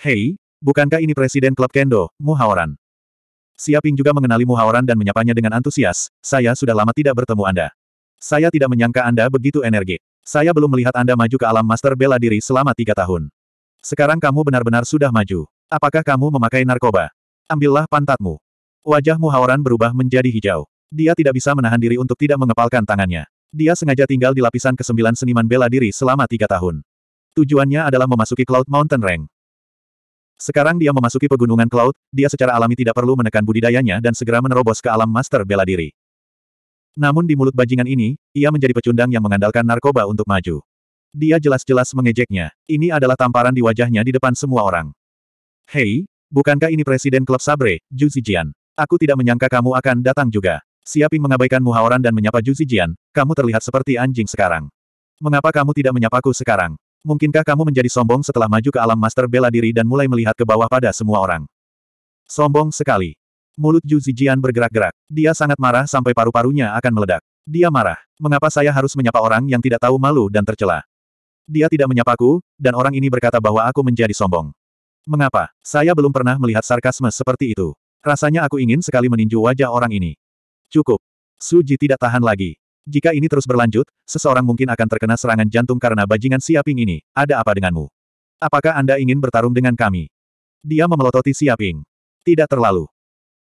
Hei, bukankah ini Presiden Klub Kendo, Muhaoran? Siaping juga mengenali Muhaoran dan menyapanya dengan antusias, saya sudah lama tidak bertemu Anda. Saya tidak menyangka Anda begitu energik. Saya belum melihat Anda maju ke alam master bela diri selama tiga tahun. Sekarang kamu benar-benar sudah maju. Apakah kamu memakai narkoba? Ambillah pantatmu. Wajah Muhaoran berubah menjadi hijau. Dia tidak bisa menahan diri untuk tidak mengepalkan tangannya. Dia sengaja tinggal di lapisan kesembilan seniman bela diri selama tiga tahun. Tujuannya adalah memasuki Cloud Mountain Rank. Sekarang dia memasuki pegunungan Cloud, dia secara alami tidak perlu menekan budidayanya dan segera menerobos ke alam master bela diri. Namun di mulut bajingan ini, ia menjadi pecundang yang mengandalkan narkoba untuk maju. Dia jelas-jelas mengejeknya. Ini adalah tamparan di wajahnya di depan semua orang. Hei, bukankah ini Presiden Klub Sabre, Ju Zijian? Aku tidak menyangka kamu akan datang juga. Siaping mengabaikan Muhaoran dan menyapa Ju Zijian, kamu terlihat seperti anjing sekarang. Mengapa kamu tidak menyapaku sekarang? Mungkinkah kamu menjadi sombong setelah maju ke alam master bela diri dan mulai melihat ke bawah pada semua orang? Sombong sekali. Mulut Yu Zijian bergerak-gerak. Dia sangat marah sampai paru-parunya akan meledak. Dia marah. Mengapa saya harus menyapa orang yang tidak tahu malu dan tercela? Dia tidak menyapaku, dan orang ini berkata bahwa aku menjadi sombong. Mengapa? Saya belum pernah melihat sarkasme seperti itu. Rasanya aku ingin sekali meninju wajah orang ini. Cukup. Suji tidak tahan lagi. Jika ini terus berlanjut, seseorang mungkin akan terkena serangan jantung karena bajingan Siaping ini. Ada apa denganmu? Apakah Anda ingin bertarung dengan kami? Dia memelototi Siaping. Tidak terlalu.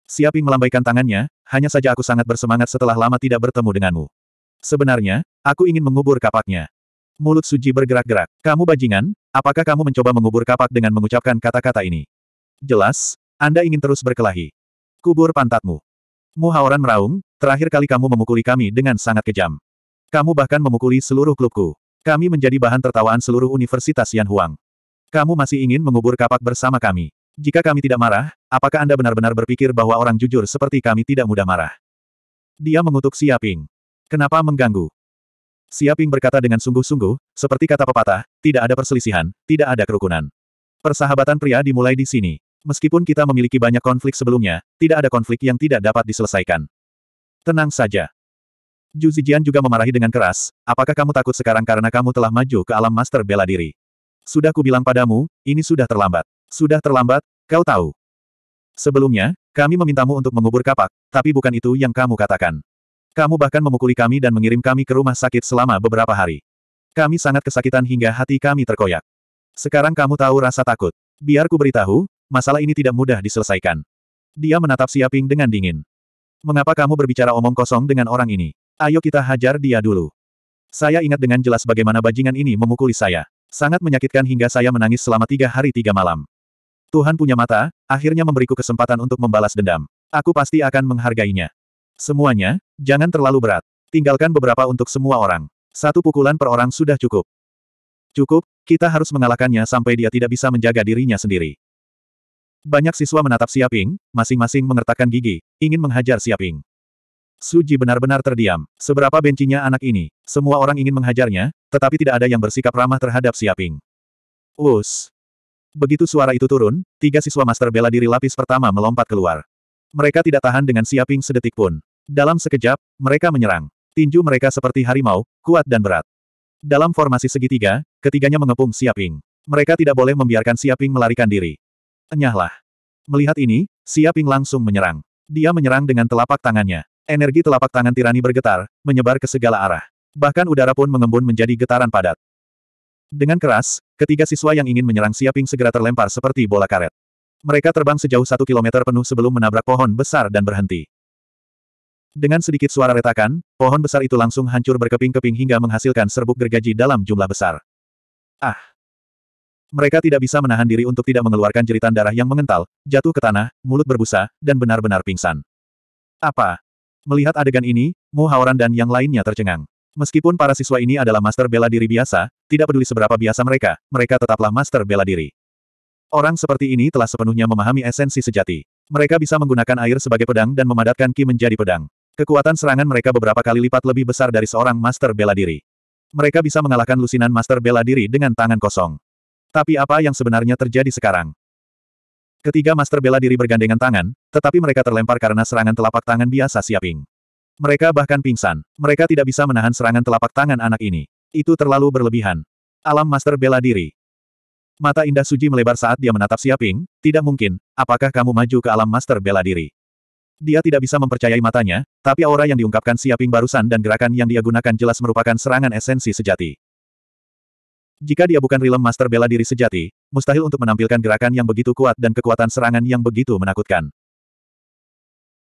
Siaping melambaikan tangannya, hanya saja aku sangat bersemangat setelah lama tidak bertemu denganmu. Sebenarnya, aku ingin mengubur kapaknya. Mulut Suji bergerak-gerak. Kamu bajingan, apakah kamu mencoba mengubur kapak dengan mengucapkan kata-kata ini? Jelas, Anda ingin terus berkelahi. Kubur pantatmu. Muhaoran meraung, Terakhir kali kamu memukuli kami dengan sangat kejam. Kamu bahkan memukuli seluruh klubku. Kami menjadi bahan tertawaan seluruh Universitas Yan Huang. Kamu masih ingin mengubur kapak bersama kami. Jika kami tidak marah, apakah Anda benar-benar berpikir bahwa orang jujur seperti kami tidak mudah marah? Dia mengutuk Siaping. Kenapa mengganggu? Siaping berkata dengan sungguh-sungguh, seperti kata pepatah, tidak ada perselisihan, tidak ada kerukunan. Persahabatan pria dimulai di sini. Meskipun kita memiliki banyak konflik sebelumnya, tidak ada konflik yang tidak dapat diselesaikan. Tenang saja. Zhu Zijian juga memarahi dengan keras, apakah kamu takut sekarang karena kamu telah maju ke alam master bela diri? Sudah kubilang padamu, ini sudah terlambat. Sudah terlambat, kau tahu. Sebelumnya, kami memintamu untuk mengubur kapak, tapi bukan itu yang kamu katakan. Kamu bahkan memukuli kami dan mengirim kami ke rumah sakit selama beberapa hari. Kami sangat kesakitan hingga hati kami terkoyak. Sekarang kamu tahu rasa takut. Biar ku beritahu, masalah ini tidak mudah diselesaikan. Dia menatap Siaping dengan dingin. Mengapa kamu berbicara omong kosong dengan orang ini? Ayo kita hajar dia dulu. Saya ingat dengan jelas bagaimana bajingan ini memukuli saya. Sangat menyakitkan hingga saya menangis selama tiga hari tiga malam. Tuhan punya mata, akhirnya memberiku kesempatan untuk membalas dendam. Aku pasti akan menghargainya. Semuanya, jangan terlalu berat. Tinggalkan beberapa untuk semua orang. Satu pukulan per orang sudah cukup. Cukup, kita harus mengalahkannya sampai dia tidak bisa menjaga dirinya sendiri. Banyak siswa menatap Siaping, masing-masing mengertakkan gigi, ingin menghajar Siaping. Suji benar-benar terdiam. Seberapa bencinya anak ini, semua orang ingin menghajarnya, tetapi tidak ada yang bersikap ramah terhadap Siaping. Us. Begitu suara itu turun, tiga siswa master bela diri lapis pertama melompat keluar. Mereka tidak tahan dengan Siaping sedetik pun. Dalam sekejap, mereka menyerang. Tinju mereka seperti harimau, kuat dan berat. Dalam formasi segitiga, ketiganya mengepung Siaping. Mereka tidak boleh membiarkan Siaping melarikan diri. Enyahlah. Melihat ini, Siaping langsung menyerang. Dia menyerang dengan telapak tangannya. Energi telapak tangan tirani bergetar, menyebar ke segala arah. Bahkan udara pun mengembun menjadi getaran padat. Dengan keras, ketiga siswa yang ingin menyerang Siaping segera terlempar seperti bola karet. Mereka terbang sejauh satu kilometer penuh sebelum menabrak pohon besar dan berhenti. Dengan sedikit suara retakan, pohon besar itu langsung hancur berkeping-keping hingga menghasilkan serbuk gergaji dalam jumlah besar. Ah! Mereka tidak bisa menahan diri untuk tidak mengeluarkan jeritan darah yang mengental, jatuh ke tanah, mulut berbusa, dan benar-benar pingsan. Apa? Melihat adegan ini, Mu Haoran dan yang lainnya tercengang. Meskipun para siswa ini adalah master bela diri biasa, tidak peduli seberapa biasa mereka, mereka tetaplah master bela diri. Orang seperti ini telah sepenuhnya memahami esensi sejati. Mereka bisa menggunakan air sebagai pedang dan memadatkan ki menjadi pedang. Kekuatan serangan mereka beberapa kali lipat lebih besar dari seorang master bela diri. Mereka bisa mengalahkan lusinan master bela diri dengan tangan kosong. Tapi apa yang sebenarnya terjadi sekarang? Ketiga master bela diri bergandengan tangan, tetapi mereka terlempar karena serangan telapak tangan biasa Siaping. Mereka bahkan pingsan. Mereka tidak bisa menahan serangan telapak tangan anak ini. Itu terlalu berlebihan. Alam master bela diri. Mata indah Suji melebar saat dia menatap Siaping, tidak mungkin, apakah kamu maju ke alam master bela diri? Dia tidak bisa mempercayai matanya, tapi aura yang diungkapkan Siaping barusan dan gerakan yang dia gunakan jelas merupakan serangan esensi sejati. Jika dia bukan Realm Master bela diri sejati, mustahil untuk menampilkan gerakan yang begitu kuat dan kekuatan serangan yang begitu menakutkan.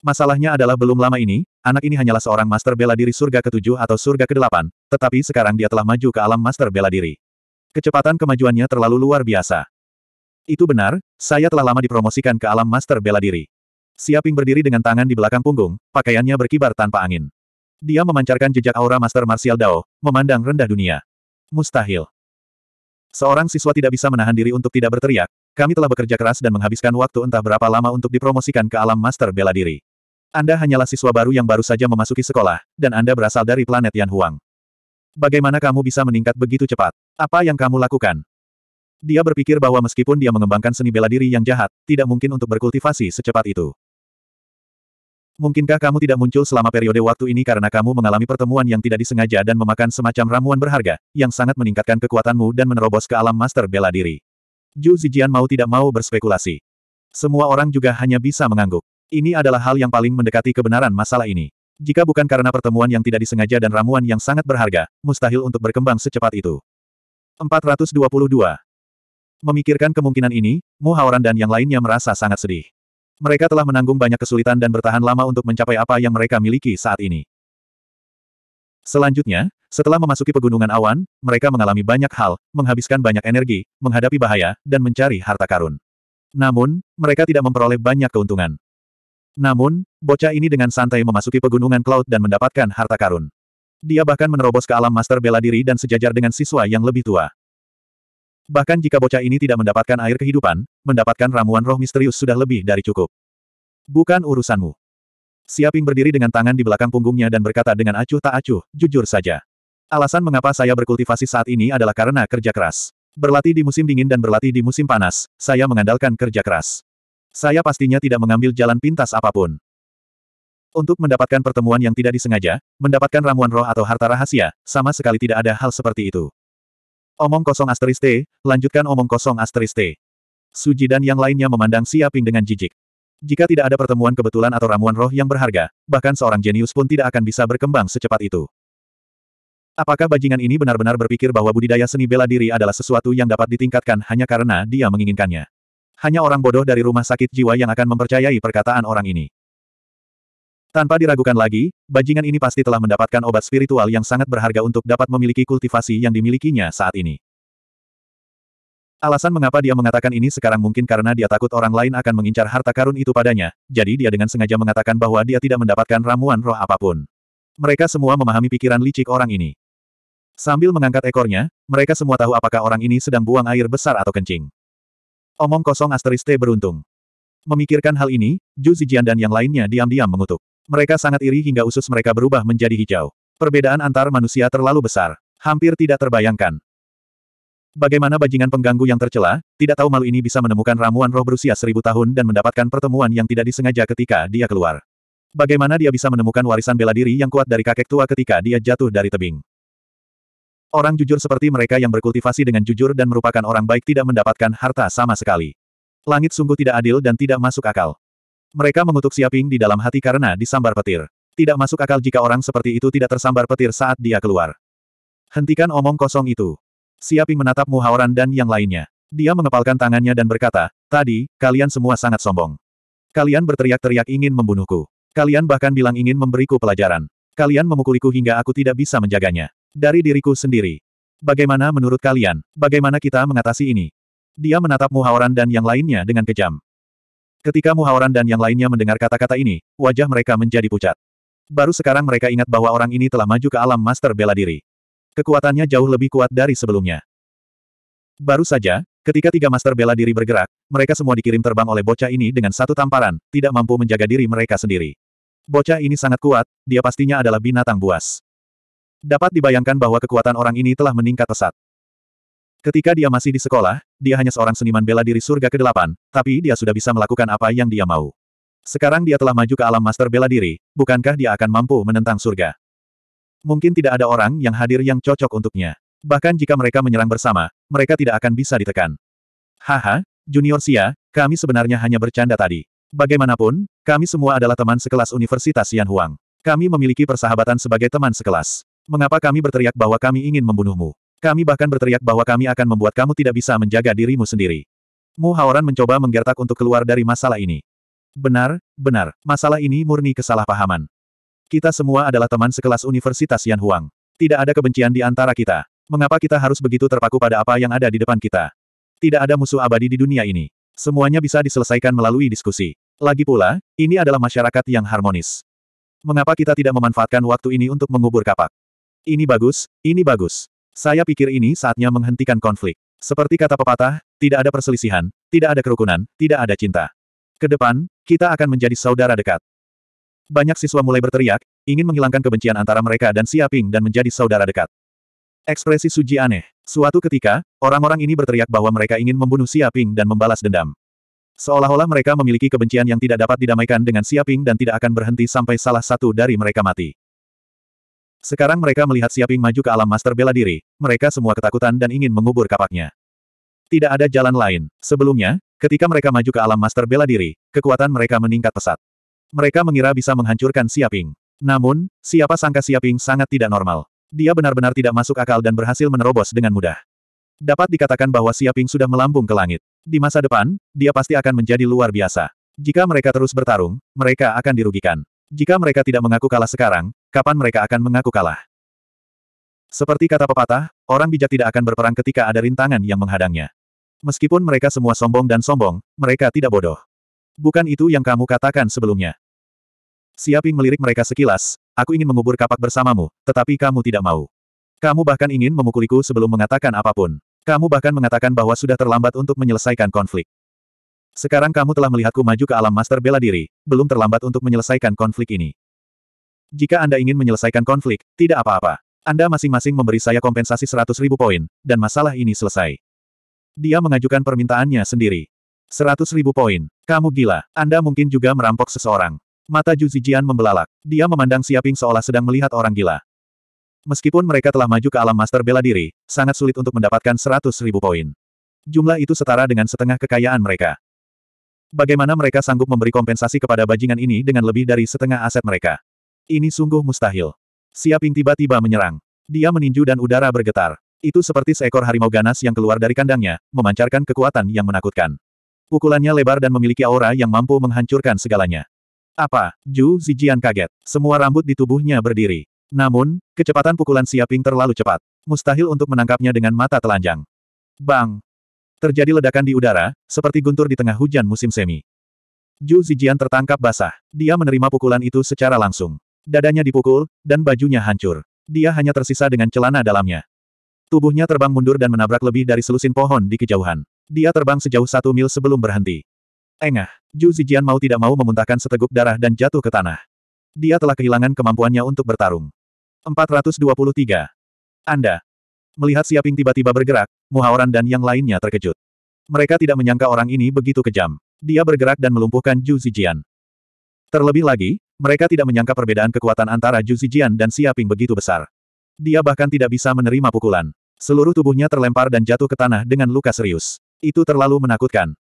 Masalahnya adalah belum lama ini, anak ini hanyalah seorang Master bela diri surga ketujuh atau surga kedelapan, tetapi sekarang dia telah maju ke alam Master bela diri. Kecepatan kemajuannya terlalu luar biasa. Itu benar, saya telah lama dipromosikan ke alam Master bela diri. Siaping berdiri dengan tangan di belakang punggung, pakaiannya berkibar tanpa angin. Dia memancarkan jejak aura Master Martial Dao, memandang rendah dunia. Mustahil. Seorang siswa tidak bisa menahan diri untuk tidak berteriak, kami telah bekerja keras dan menghabiskan waktu entah berapa lama untuk dipromosikan ke alam master bela diri. Anda hanyalah siswa baru yang baru saja memasuki sekolah, dan Anda berasal dari planet Yan Huang. Bagaimana kamu bisa meningkat begitu cepat? Apa yang kamu lakukan? Dia berpikir bahwa meskipun dia mengembangkan seni bela diri yang jahat, tidak mungkin untuk berkultivasi secepat itu. Mungkinkah kamu tidak muncul selama periode waktu ini karena kamu mengalami pertemuan yang tidak disengaja dan memakan semacam ramuan berharga, yang sangat meningkatkan kekuatanmu dan menerobos ke alam master bela diri? Zhu Zijian mau tidak mau berspekulasi. Semua orang juga hanya bisa mengangguk. Ini adalah hal yang paling mendekati kebenaran masalah ini. Jika bukan karena pertemuan yang tidak disengaja dan ramuan yang sangat berharga, mustahil untuk berkembang secepat itu. 422. Memikirkan kemungkinan ini, Mu Haoran dan yang lainnya merasa sangat sedih. Mereka telah menanggung banyak kesulitan dan bertahan lama untuk mencapai apa yang mereka miliki saat ini. Selanjutnya, setelah memasuki pegunungan awan, mereka mengalami banyak hal, menghabiskan banyak energi, menghadapi bahaya, dan mencari harta karun. Namun, mereka tidak memperoleh banyak keuntungan. Namun, bocah ini dengan santai memasuki pegunungan Cloud dan mendapatkan harta karun. Dia bahkan menerobos ke alam master bela diri dan sejajar dengan siswa yang lebih tua. Bahkan jika bocah ini tidak mendapatkan air kehidupan, mendapatkan ramuan roh misterius sudah lebih dari cukup. Bukan urusanmu. Siaping berdiri dengan tangan di belakang punggungnya dan berkata dengan acuh tak acuh, jujur saja. Alasan mengapa saya berkultivasi saat ini adalah karena kerja keras. Berlatih di musim dingin dan berlatih di musim panas, saya mengandalkan kerja keras. Saya pastinya tidak mengambil jalan pintas apapun. Untuk mendapatkan pertemuan yang tidak disengaja, mendapatkan ramuan roh atau harta rahasia, sama sekali tidak ada hal seperti itu. Omong kosong asteris T, lanjutkan omong kosong asteris T. Suji dan yang lainnya memandang Siaping Ping dengan jijik. Jika tidak ada pertemuan kebetulan atau ramuan roh yang berharga, bahkan seorang jenius pun tidak akan bisa berkembang secepat itu. Apakah bajingan ini benar-benar berpikir bahwa budidaya seni bela diri adalah sesuatu yang dapat ditingkatkan hanya karena dia menginginkannya? Hanya orang bodoh dari rumah sakit jiwa yang akan mempercayai perkataan orang ini. Tanpa diragukan lagi, bajingan ini pasti telah mendapatkan obat spiritual yang sangat berharga untuk dapat memiliki kultivasi yang dimilikinya saat ini. Alasan mengapa dia mengatakan ini sekarang mungkin karena dia takut orang lain akan mengincar harta karun itu padanya, jadi dia dengan sengaja mengatakan bahwa dia tidak mendapatkan ramuan roh apapun. Mereka semua memahami pikiran licik orang ini. Sambil mengangkat ekornya, mereka semua tahu apakah orang ini sedang buang air besar atau kencing. Omong kosong asteris T beruntung. Memikirkan hal ini, Zhu Zijian dan yang lainnya diam-diam mengutuk. Mereka sangat iri hingga usus mereka berubah menjadi hijau. Perbedaan antar manusia terlalu besar. Hampir tidak terbayangkan. Bagaimana bajingan pengganggu yang tercela, tidak tahu malu ini bisa menemukan ramuan roh berusia seribu tahun dan mendapatkan pertemuan yang tidak disengaja ketika dia keluar. Bagaimana dia bisa menemukan warisan bela diri yang kuat dari kakek tua ketika dia jatuh dari tebing? Orang jujur seperti mereka yang berkultivasi dengan jujur dan merupakan orang baik tidak mendapatkan harta sama sekali. Langit sungguh tidak adil dan tidak masuk akal. Mereka mengutuk Siaping di dalam hati karena disambar petir. Tidak masuk akal jika orang seperti itu tidak tersambar petir saat dia keluar. Hentikan omong kosong itu. Siaping menatap Muhaoran dan yang lainnya. Dia mengepalkan tangannya dan berkata, Tadi, kalian semua sangat sombong. Kalian berteriak-teriak ingin membunuhku. Kalian bahkan bilang ingin memberiku pelajaran. Kalian memukuliku hingga aku tidak bisa menjaganya. Dari diriku sendiri. Bagaimana menurut kalian? Bagaimana kita mengatasi ini? Dia menatap Muhaoran dan yang lainnya dengan kejam. Ketika Muhaoran dan yang lainnya mendengar kata-kata ini, wajah mereka menjadi pucat. Baru sekarang mereka ingat bahwa orang ini telah maju ke alam master bela diri. Kekuatannya jauh lebih kuat dari sebelumnya. Baru saja, ketika tiga master bela diri bergerak, mereka semua dikirim terbang oleh bocah ini dengan satu tamparan, tidak mampu menjaga diri mereka sendiri. Bocah ini sangat kuat, dia pastinya adalah binatang buas. Dapat dibayangkan bahwa kekuatan orang ini telah meningkat pesat. Ketika dia masih di sekolah, dia hanya seorang seniman bela diri surga ke-8, tapi dia sudah bisa melakukan apa yang dia mau. Sekarang dia telah maju ke alam master bela diri, bukankah dia akan mampu menentang surga? Mungkin tidak ada orang yang hadir yang cocok untuknya. Bahkan jika mereka menyerang bersama, mereka tidak akan bisa ditekan. Haha, Junior Sia, kami sebenarnya hanya bercanda tadi. Bagaimanapun, kami semua adalah teman sekelas Universitas Yan Huang. Kami memiliki persahabatan sebagai teman sekelas. Mengapa kami berteriak bahwa kami ingin membunuhmu? Kami bahkan berteriak bahwa kami akan membuat kamu tidak bisa menjaga dirimu sendiri. Mu Haoran mencoba menggertak untuk keluar dari masalah ini. Benar, benar, masalah ini murni kesalahpahaman. Kita semua adalah teman sekelas Universitas Yan Huang. Tidak ada kebencian di antara kita. Mengapa kita harus begitu terpaku pada apa yang ada di depan kita? Tidak ada musuh abadi di dunia ini. Semuanya bisa diselesaikan melalui diskusi. Lagi pula, ini adalah masyarakat yang harmonis. Mengapa kita tidak memanfaatkan waktu ini untuk mengubur kapak? Ini bagus, ini bagus. Saya pikir ini saatnya menghentikan konflik. Seperti kata pepatah, tidak ada perselisihan, tidak ada kerukunan, tidak ada cinta. Kedepan, kita akan menjadi saudara dekat. Banyak siswa mulai berteriak, ingin menghilangkan kebencian antara mereka dan Siaping dan menjadi saudara dekat. Ekspresi Suji aneh. Suatu ketika, orang-orang ini berteriak bahwa mereka ingin membunuh Siaping dan membalas dendam. Seolah-olah mereka memiliki kebencian yang tidak dapat didamaikan dengan Siaping dan tidak akan berhenti sampai salah satu dari mereka mati. Sekarang mereka melihat Siaping maju ke alam master bela diri, mereka semua ketakutan dan ingin mengubur kapaknya. Tidak ada jalan lain. Sebelumnya, ketika mereka maju ke alam master bela diri, kekuatan mereka meningkat pesat. Mereka mengira bisa menghancurkan Siaping. Namun, siapa sangka Siaping sangat tidak normal. Dia benar-benar tidak masuk akal dan berhasil menerobos dengan mudah. Dapat dikatakan bahwa Siaping sudah melambung ke langit. Di masa depan, dia pasti akan menjadi luar biasa. Jika mereka terus bertarung, mereka akan dirugikan. Jika mereka tidak mengaku kalah sekarang, kapan mereka akan mengaku kalah? Seperti kata pepatah, orang bijak tidak akan berperang ketika ada rintangan yang menghadangnya. Meskipun mereka semua sombong dan sombong, mereka tidak bodoh. Bukan itu yang kamu katakan sebelumnya. Siaping melirik mereka sekilas, aku ingin mengubur kapak bersamamu, tetapi kamu tidak mau. Kamu bahkan ingin memukuliku sebelum mengatakan apapun. Kamu bahkan mengatakan bahwa sudah terlambat untuk menyelesaikan konflik. Sekarang kamu telah melihatku maju ke alam master bela diri, belum terlambat untuk menyelesaikan konflik ini. Jika Anda ingin menyelesaikan konflik, tidak apa-apa. Anda masing-masing memberi saya kompensasi 100 ribu poin, dan masalah ini selesai. Dia mengajukan permintaannya sendiri. 100 ribu poin. Kamu gila. Anda mungkin juga merampok seseorang. Mata Juzijian Zijian membelalak. Dia memandang Siaping seolah sedang melihat orang gila. Meskipun mereka telah maju ke alam master bela diri, sangat sulit untuk mendapatkan 100 ribu poin. Jumlah itu setara dengan setengah kekayaan mereka. Bagaimana mereka sanggup memberi kompensasi kepada bajingan ini dengan lebih dari setengah aset mereka? Ini sungguh mustahil. Siaping tiba-tiba menyerang. Dia meninju dan udara bergetar. Itu seperti seekor harimau ganas yang keluar dari kandangnya, memancarkan kekuatan yang menakutkan. Pukulannya lebar dan memiliki aura yang mampu menghancurkan segalanya. Apa? Ju Zijian kaget. Semua rambut di tubuhnya berdiri. Namun, kecepatan pukulan Siaping terlalu cepat. Mustahil untuk menangkapnya dengan mata telanjang. Bang! Terjadi ledakan di udara, seperti guntur di tengah hujan musim semi. Zhu Zijian tertangkap basah. Dia menerima pukulan itu secara langsung. Dadanya dipukul, dan bajunya hancur. Dia hanya tersisa dengan celana dalamnya. Tubuhnya terbang mundur dan menabrak lebih dari selusin pohon di kejauhan. Dia terbang sejauh satu mil sebelum berhenti. Engah, Zhu Zijian mau tidak mau memuntahkan seteguk darah dan jatuh ke tanah. Dia telah kehilangan kemampuannya untuk bertarung. 423. Anda, Melihat Siaping tiba-tiba bergerak, Muhaoran dan yang lainnya terkejut. Mereka tidak menyangka orang ini begitu kejam. Dia bergerak dan melumpuhkan Zhu Zijian. Terlebih lagi, mereka tidak menyangka perbedaan kekuatan antara Zhu Zijian dan Siaping begitu besar. Dia bahkan tidak bisa menerima pukulan. Seluruh tubuhnya terlempar dan jatuh ke tanah dengan luka serius. Itu terlalu menakutkan.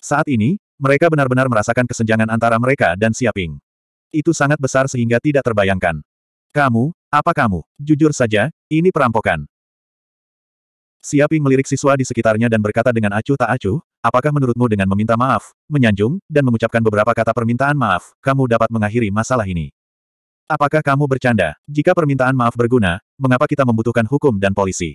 Saat ini, mereka benar-benar merasakan kesenjangan antara mereka dan Siaping. Itu sangat besar sehingga tidak terbayangkan. Kamu, apa kamu? Jujur saja, ini perampokan. Siaping melirik siswa di sekitarnya dan berkata dengan acuh tak acuh, apakah menurutmu dengan meminta maaf, menyanjung, dan mengucapkan beberapa kata permintaan maaf, kamu dapat mengakhiri masalah ini? Apakah kamu bercanda? Jika permintaan maaf berguna, mengapa kita membutuhkan hukum dan polisi?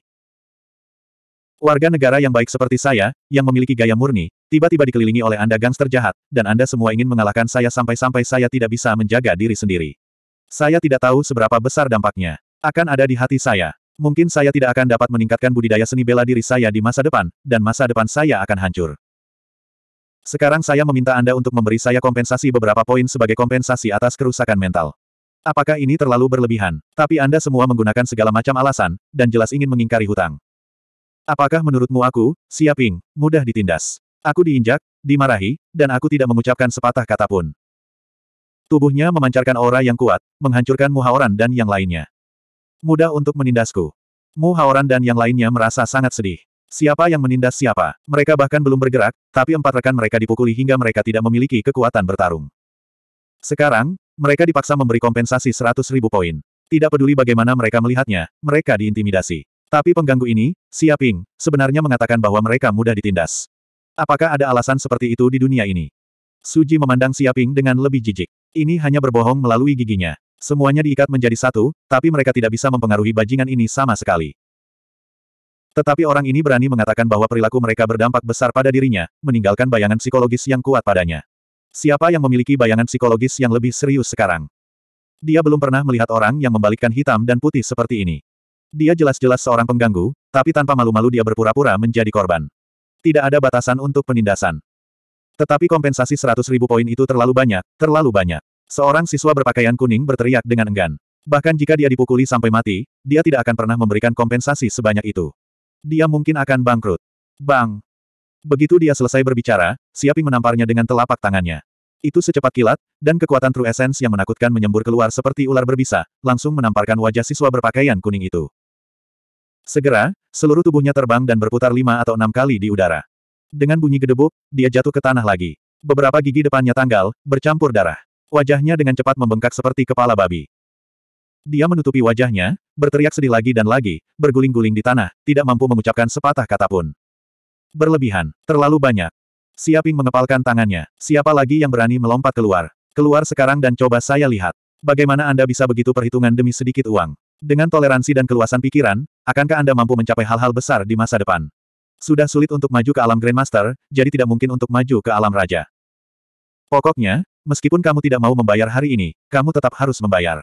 Warga negara yang baik seperti saya, yang memiliki gaya murni, tiba-tiba dikelilingi oleh Anda gangster jahat, dan Anda semua ingin mengalahkan saya sampai-sampai saya tidak bisa menjaga diri sendiri. Saya tidak tahu seberapa besar dampaknya. Akan ada di hati saya. Mungkin saya tidak akan dapat meningkatkan budidaya seni bela diri saya di masa depan, dan masa depan saya akan hancur. Sekarang saya meminta Anda untuk memberi saya kompensasi beberapa poin sebagai kompensasi atas kerusakan mental. Apakah ini terlalu berlebihan? Tapi Anda semua menggunakan segala macam alasan, dan jelas ingin mengingkari hutang. Apakah menurutmu aku, Siaping, mudah ditindas? Aku diinjak, dimarahi, dan aku tidak mengucapkan sepatah kata pun. Tubuhnya memancarkan aura yang kuat, menghancurkan Muhaoran dan yang lainnya. Mudah untuk menindasku. Mu Haoran dan yang lainnya merasa sangat sedih. Siapa yang menindas siapa? Mereka bahkan belum bergerak, tapi empat rekan mereka dipukuli hingga mereka tidak memiliki kekuatan bertarung. Sekarang, mereka dipaksa memberi kompensasi 100 ribu poin. Tidak peduli bagaimana mereka melihatnya, mereka diintimidasi. Tapi pengganggu ini, Siaping, sebenarnya mengatakan bahwa mereka mudah ditindas. Apakah ada alasan seperti itu di dunia ini? Suji memandang Siaping dengan lebih jijik. Ini hanya berbohong melalui giginya. Semuanya diikat menjadi satu, tapi mereka tidak bisa mempengaruhi bajingan ini sama sekali. Tetapi orang ini berani mengatakan bahwa perilaku mereka berdampak besar pada dirinya, meninggalkan bayangan psikologis yang kuat padanya. Siapa yang memiliki bayangan psikologis yang lebih serius sekarang? Dia belum pernah melihat orang yang membalikkan hitam dan putih seperti ini. Dia jelas-jelas seorang pengganggu, tapi tanpa malu-malu dia berpura-pura menjadi korban. Tidak ada batasan untuk penindasan. Tetapi kompensasi seratus ribu poin itu terlalu banyak, terlalu banyak. Seorang siswa berpakaian kuning berteriak dengan enggan. Bahkan jika dia dipukuli sampai mati, dia tidak akan pernah memberikan kompensasi sebanyak itu. Dia mungkin akan bangkrut. Bang! Begitu dia selesai berbicara, Siaping menamparnya dengan telapak tangannya. Itu secepat kilat, dan kekuatan True Essence yang menakutkan menyembur keluar seperti ular berbisa, langsung menamparkan wajah siswa berpakaian kuning itu. Segera, seluruh tubuhnya terbang dan berputar lima atau enam kali di udara. Dengan bunyi gedebuk, dia jatuh ke tanah lagi. Beberapa gigi depannya tanggal, bercampur darah. Wajahnya dengan cepat membengkak seperti kepala babi. Dia menutupi wajahnya, berteriak sedih lagi dan lagi, berguling-guling di tanah, tidak mampu mengucapkan sepatah kata pun. Berlebihan, terlalu banyak. Siaping mengepalkan tangannya, siapa lagi yang berani melompat keluar? Keluar sekarang dan coba saya lihat. Bagaimana Anda bisa begitu perhitungan demi sedikit uang? Dengan toleransi dan keluasan pikiran, akankah Anda mampu mencapai hal-hal besar di masa depan? Sudah sulit untuk maju ke alam Grandmaster, jadi tidak mungkin untuk maju ke alam Raja. Pokoknya, meskipun kamu tidak mau membayar hari ini, kamu tetap harus membayar.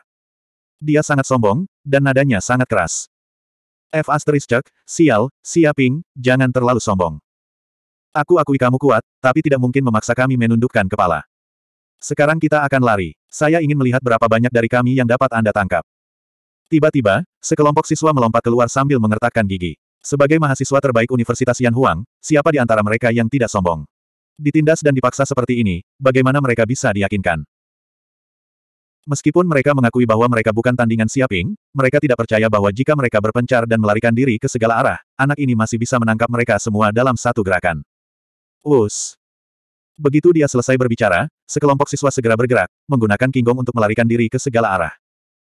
Dia sangat sombong, dan nadanya sangat keras. F asterisk, sial, siaping, jangan terlalu sombong. Aku akui kamu kuat, tapi tidak mungkin memaksa kami menundukkan kepala. Sekarang kita akan lari. Saya ingin melihat berapa banyak dari kami yang dapat Anda tangkap. Tiba-tiba, sekelompok siswa melompat keluar sambil mengertakkan gigi. Sebagai mahasiswa terbaik Universitas Yan Huang, siapa di antara mereka yang tidak sombong? Ditindas dan dipaksa seperti ini, bagaimana mereka bisa diyakinkan? Meskipun mereka mengakui bahwa mereka bukan tandingan Siaping, mereka tidak percaya bahwa jika mereka berpencar dan melarikan diri ke segala arah, anak ini masih bisa menangkap mereka semua dalam satu gerakan. Us. Begitu dia selesai berbicara, sekelompok siswa segera bergerak, menggunakan kinggong untuk melarikan diri ke segala arah.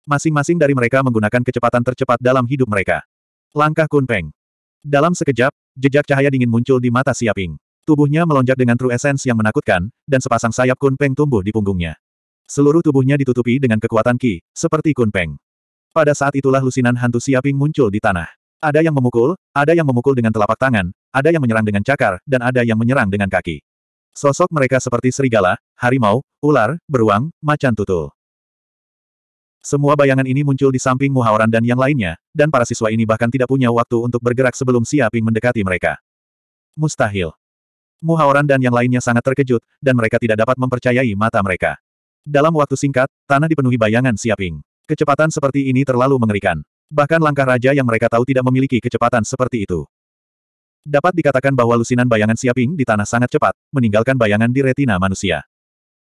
Masing-masing dari mereka menggunakan kecepatan tercepat dalam hidup mereka. Langkah Kunpeng. Dalam sekejap, jejak cahaya dingin muncul di mata Siaping. Tubuhnya melonjak dengan true essence yang menakutkan, dan sepasang sayap kunpeng tumbuh di punggungnya. Seluruh tubuhnya ditutupi dengan kekuatan ki, seperti kunpeng. Pada saat itulah lusinan hantu siaping muncul di tanah. Ada yang memukul, ada yang memukul dengan telapak tangan, ada yang menyerang dengan cakar, dan ada yang menyerang dengan kaki. Sosok mereka seperti serigala, harimau, ular, beruang, macan tutul. Semua bayangan ini muncul di samping Muhawaran dan yang lainnya, dan para siswa ini bahkan tidak punya waktu untuk bergerak sebelum Siaping mendekati mereka. Mustahil. Muhaoran dan yang lainnya sangat terkejut, dan mereka tidak dapat mempercayai mata mereka. Dalam waktu singkat, tanah dipenuhi bayangan Siaping. Kecepatan seperti ini terlalu mengerikan. Bahkan langkah raja yang mereka tahu tidak memiliki kecepatan seperti itu. Dapat dikatakan bahwa lusinan bayangan Siaping di tanah sangat cepat, meninggalkan bayangan di retina manusia.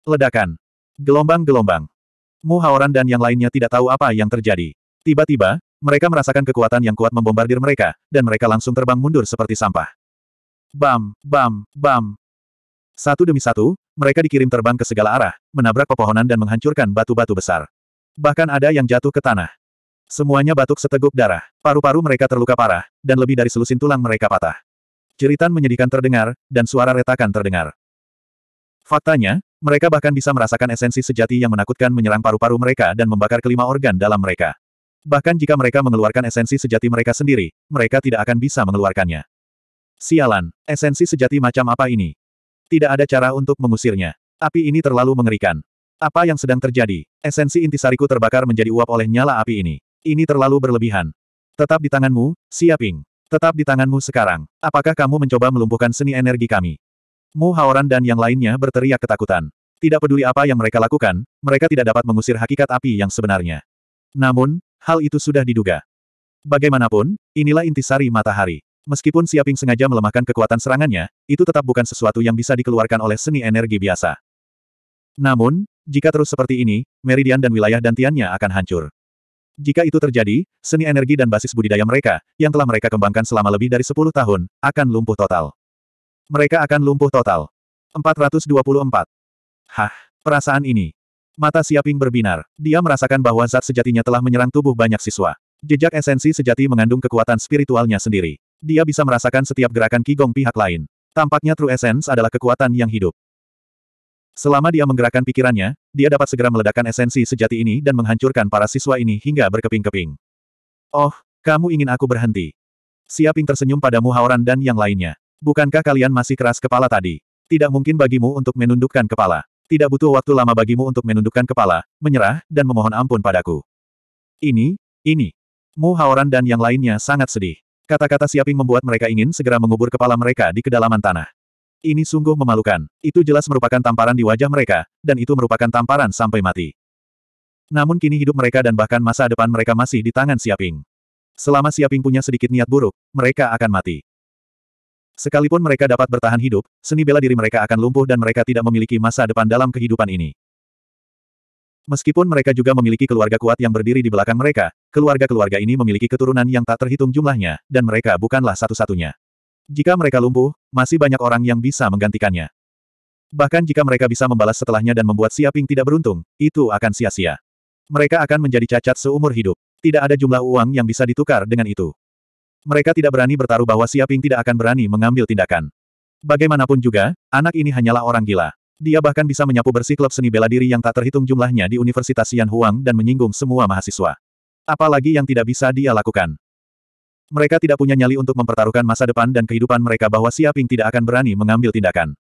Ledakan. Gelombang-gelombang. Mu dan yang lainnya tidak tahu apa yang terjadi. Tiba-tiba, mereka merasakan kekuatan yang kuat membombardir mereka, dan mereka langsung terbang mundur seperti sampah. Bam, bam, bam. Satu demi satu, mereka dikirim terbang ke segala arah, menabrak pepohonan dan menghancurkan batu-batu besar. Bahkan ada yang jatuh ke tanah. Semuanya batuk seteguk darah, paru-paru mereka terluka parah, dan lebih dari selusin tulang mereka patah. Ceritan menyedihkan terdengar, dan suara retakan terdengar. Faktanya, mereka bahkan bisa merasakan esensi sejati yang menakutkan menyerang paru-paru mereka dan membakar kelima organ dalam mereka. Bahkan jika mereka mengeluarkan esensi sejati mereka sendiri, mereka tidak akan bisa mengeluarkannya. Sialan, esensi sejati macam apa ini? Tidak ada cara untuk mengusirnya. Api ini terlalu mengerikan. Apa yang sedang terjadi? Esensi intisariku terbakar menjadi uap oleh nyala api ini. Ini terlalu berlebihan. Tetap di tanganmu, Siaping. Tetap di tanganmu sekarang. Apakah kamu mencoba melumpuhkan seni energi kami? Mu Haoran dan yang lainnya berteriak ketakutan. Tidak peduli apa yang mereka lakukan, mereka tidak dapat mengusir hakikat api yang sebenarnya. Namun, hal itu sudah diduga. Bagaimanapun, inilah intisari matahari. Meskipun Siaping sengaja melemahkan kekuatan serangannya, itu tetap bukan sesuatu yang bisa dikeluarkan oleh seni energi biasa. Namun, jika terus seperti ini, meridian dan wilayah dantiannya akan hancur. Jika itu terjadi, seni energi dan basis budidaya mereka, yang telah mereka kembangkan selama lebih dari 10 tahun, akan lumpuh total. Mereka akan lumpuh total. 424. Hah, perasaan ini. Mata Siaping berbinar. Dia merasakan bahwa zat sejatinya telah menyerang tubuh banyak siswa. Jejak esensi sejati mengandung kekuatan spiritualnya sendiri. Dia bisa merasakan setiap gerakan Qigong pihak lain. Tampaknya True Essence adalah kekuatan yang hidup. Selama dia menggerakkan pikirannya, dia dapat segera meledakkan esensi sejati ini dan menghancurkan para siswa ini hingga berkeping-keping. Oh, kamu ingin aku berhenti? Siaping tersenyum pada Muhaoran dan yang lainnya. Bukankah kalian masih keras kepala tadi? Tidak mungkin bagimu untuk menundukkan kepala. Tidak butuh waktu lama bagimu untuk menundukkan kepala, menyerah, dan memohon ampun padaku. Ini, ini. Mu Hauran dan yang lainnya sangat sedih. Kata-kata Siaping membuat mereka ingin segera mengubur kepala mereka di kedalaman tanah. Ini sungguh memalukan. Itu jelas merupakan tamparan di wajah mereka, dan itu merupakan tamparan sampai mati. Namun kini hidup mereka dan bahkan masa depan mereka masih di tangan Siaping. Selama Siaping punya sedikit niat buruk, mereka akan mati. Sekalipun mereka dapat bertahan hidup, seni bela diri mereka akan lumpuh dan mereka tidak memiliki masa depan dalam kehidupan ini. Meskipun mereka juga memiliki keluarga kuat yang berdiri di belakang mereka, keluarga-keluarga ini memiliki keturunan yang tak terhitung jumlahnya, dan mereka bukanlah satu-satunya. Jika mereka lumpuh, masih banyak orang yang bisa menggantikannya. Bahkan jika mereka bisa membalas setelahnya dan membuat Siaping tidak beruntung, itu akan sia-sia. Mereka akan menjadi cacat seumur hidup. Tidak ada jumlah uang yang bisa ditukar dengan itu. Mereka tidak berani bertaruh bahwa Siaping tidak akan berani mengambil tindakan. Bagaimanapun juga, anak ini hanyalah orang gila. Dia bahkan bisa menyapu bersih klub seni bela diri yang tak terhitung jumlahnya di Universitas Yan Huang dan menyinggung semua mahasiswa. Apalagi yang tidak bisa dia lakukan. Mereka tidak punya nyali untuk mempertaruhkan masa depan dan kehidupan mereka bahwa Siaping tidak akan berani mengambil tindakan.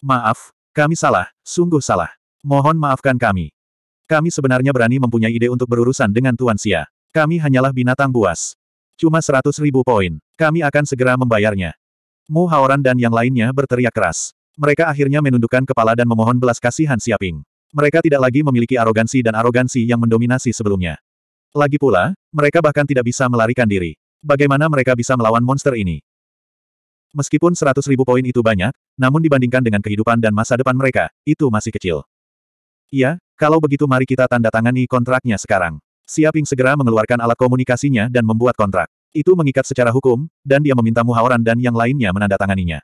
Maaf, kami salah, sungguh salah. Mohon maafkan kami. Kami sebenarnya berani mempunyai ide untuk berurusan dengan Tuan Xia. Kami hanyalah binatang buas. Cuma seratus ribu poin. Kami akan segera membayarnya. Mu Haoran dan yang lainnya berteriak keras. Mereka akhirnya menundukkan kepala dan memohon belas kasihan Siaping. Mereka tidak lagi memiliki arogansi dan arogansi yang mendominasi sebelumnya. Lagi pula, mereka bahkan tidak bisa melarikan diri. Bagaimana mereka bisa melawan monster ini? Meskipun 100 ribu poin itu banyak, namun dibandingkan dengan kehidupan dan masa depan mereka, itu masih kecil. Iya, kalau begitu mari kita tanda tangani kontraknya sekarang. Siaping segera mengeluarkan alat komunikasinya dan membuat kontrak. Itu mengikat secara hukum, dan dia meminta Muhaoran dan yang lainnya menandatanganinya.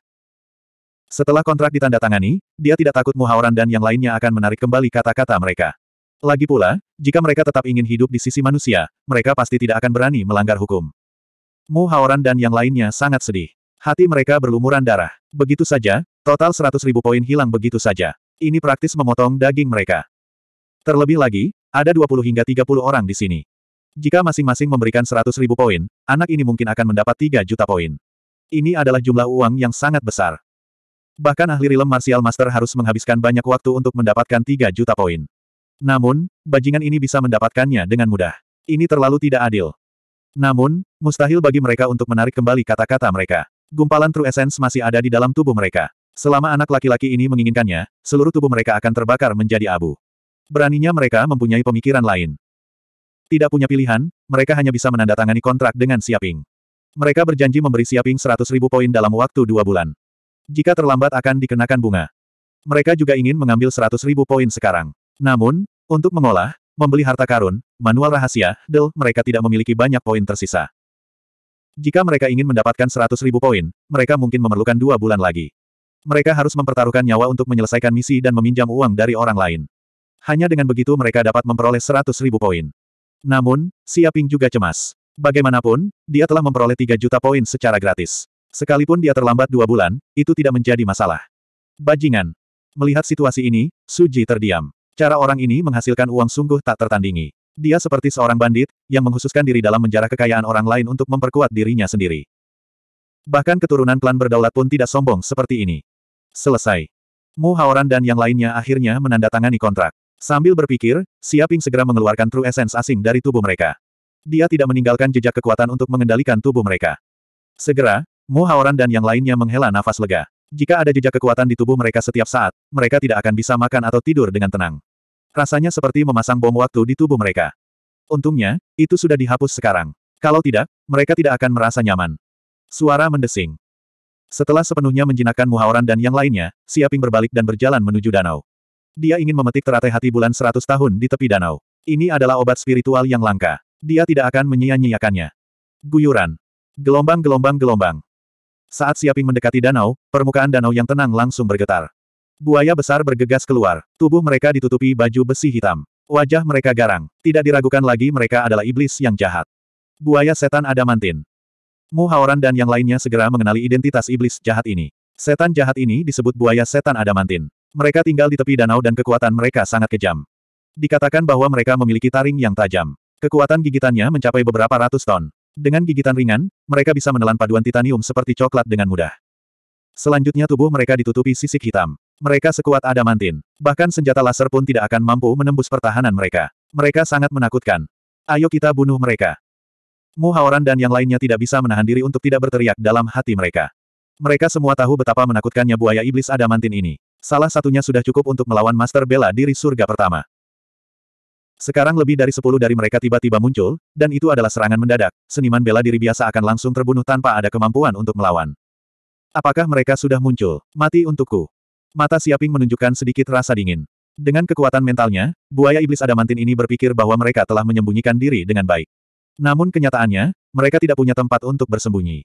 Setelah kontrak ditandatangani, dia tidak takut Muhaoran dan yang lainnya akan menarik kembali kata-kata mereka. Lagi pula, jika mereka tetap ingin hidup di sisi manusia, mereka pasti tidak akan berani melanggar hukum. Muhaoran dan yang lainnya sangat sedih. Hati mereka berlumuran darah. Begitu saja, total 100 ribu poin hilang begitu saja. Ini praktis memotong daging mereka. Terlebih lagi, ada 20 hingga 30 orang di sini. Jika masing-masing memberikan 100 ribu poin, anak ini mungkin akan mendapat 3 juta poin. Ini adalah jumlah uang yang sangat besar. Bahkan ahli rilem martial master harus menghabiskan banyak waktu untuk mendapatkan 3 juta poin. Namun, bajingan ini bisa mendapatkannya dengan mudah. Ini terlalu tidak adil. Namun, mustahil bagi mereka untuk menarik kembali kata-kata mereka. Gumpalan True Essence masih ada di dalam tubuh mereka. Selama anak laki-laki ini menginginkannya, seluruh tubuh mereka akan terbakar menjadi abu. Beraninya mereka mempunyai pemikiran lain. Tidak punya pilihan, mereka hanya bisa menandatangani kontrak dengan Siaping. Mereka berjanji memberi Siaping 100 ribu poin dalam waktu dua bulan. Jika terlambat akan dikenakan bunga. Mereka juga ingin mengambil 100 ribu poin sekarang. Namun, untuk mengolah, membeli harta karun, manual rahasia, del, mereka tidak memiliki banyak poin tersisa. Jika mereka ingin mendapatkan 100 ribu poin, mereka mungkin memerlukan dua bulan lagi. Mereka harus mempertaruhkan nyawa untuk menyelesaikan misi dan meminjam uang dari orang lain. Hanya dengan begitu mereka dapat memperoleh 100 ribu poin. Namun, Siaping juga cemas. Bagaimanapun, dia telah memperoleh 3 juta poin secara gratis. Sekalipun dia terlambat dua bulan, itu tidak menjadi masalah. Bajingan. Melihat situasi ini, Suji terdiam. Cara orang ini menghasilkan uang sungguh tak tertandingi. Dia seperti seorang bandit, yang menghususkan diri dalam menjarah kekayaan orang lain untuk memperkuat dirinya sendiri. Bahkan keturunan klan berdaulat pun tidak sombong seperti ini. Selesai. Mu Haoran dan yang lainnya akhirnya menandatangani kontrak. Sambil berpikir, Siaping segera mengeluarkan True Essence asing dari tubuh mereka. Dia tidak meninggalkan jejak kekuatan untuk mengendalikan tubuh mereka. Segera, Muhaoran Haoran dan yang lainnya menghela nafas lega. Jika ada jejak kekuatan di tubuh mereka setiap saat, mereka tidak akan bisa makan atau tidur dengan tenang. Rasanya seperti memasang bom waktu di tubuh mereka. Untungnya, itu sudah dihapus sekarang. Kalau tidak, mereka tidak akan merasa nyaman. Suara mendesing. Setelah sepenuhnya menjinakkan Muhaoran dan yang lainnya, Siaping berbalik dan berjalan menuju danau. Dia ingin memetik teratai hati bulan seratus tahun di tepi danau. Ini adalah obat spiritual yang langka. Dia tidak akan menyia-nyiakannya. Guyuran. Gelombang-gelombang-gelombang. Saat Siaping mendekati danau, permukaan danau yang tenang langsung bergetar. Buaya besar bergegas keluar, tubuh mereka ditutupi baju besi hitam. Wajah mereka garang, tidak diragukan lagi mereka adalah iblis yang jahat. Buaya setan adamantin. Mu Haoran dan yang lainnya segera mengenali identitas iblis jahat ini. Setan jahat ini disebut buaya setan adamantin. Mereka tinggal di tepi danau dan kekuatan mereka sangat kejam. Dikatakan bahwa mereka memiliki taring yang tajam. Kekuatan gigitannya mencapai beberapa ratus ton. Dengan gigitan ringan, mereka bisa menelan paduan titanium seperti coklat dengan mudah. Selanjutnya tubuh mereka ditutupi sisik hitam. Mereka sekuat adamantin. Bahkan senjata laser pun tidak akan mampu menembus pertahanan mereka. Mereka sangat menakutkan. Ayo kita bunuh mereka. Mu Haoran dan yang lainnya tidak bisa menahan diri untuk tidak berteriak dalam hati mereka. Mereka semua tahu betapa menakutkannya buaya iblis adamantin ini. Salah satunya sudah cukup untuk melawan Master Bela diri surga pertama. Sekarang lebih dari sepuluh dari mereka tiba-tiba muncul, dan itu adalah serangan mendadak, seniman bela diri biasa akan langsung terbunuh tanpa ada kemampuan untuk melawan. Apakah mereka sudah muncul? Mati untukku. Mata Siaping menunjukkan sedikit rasa dingin. Dengan kekuatan mentalnya, buaya iblis adamantin ini berpikir bahwa mereka telah menyembunyikan diri dengan baik. Namun kenyataannya, mereka tidak punya tempat untuk bersembunyi.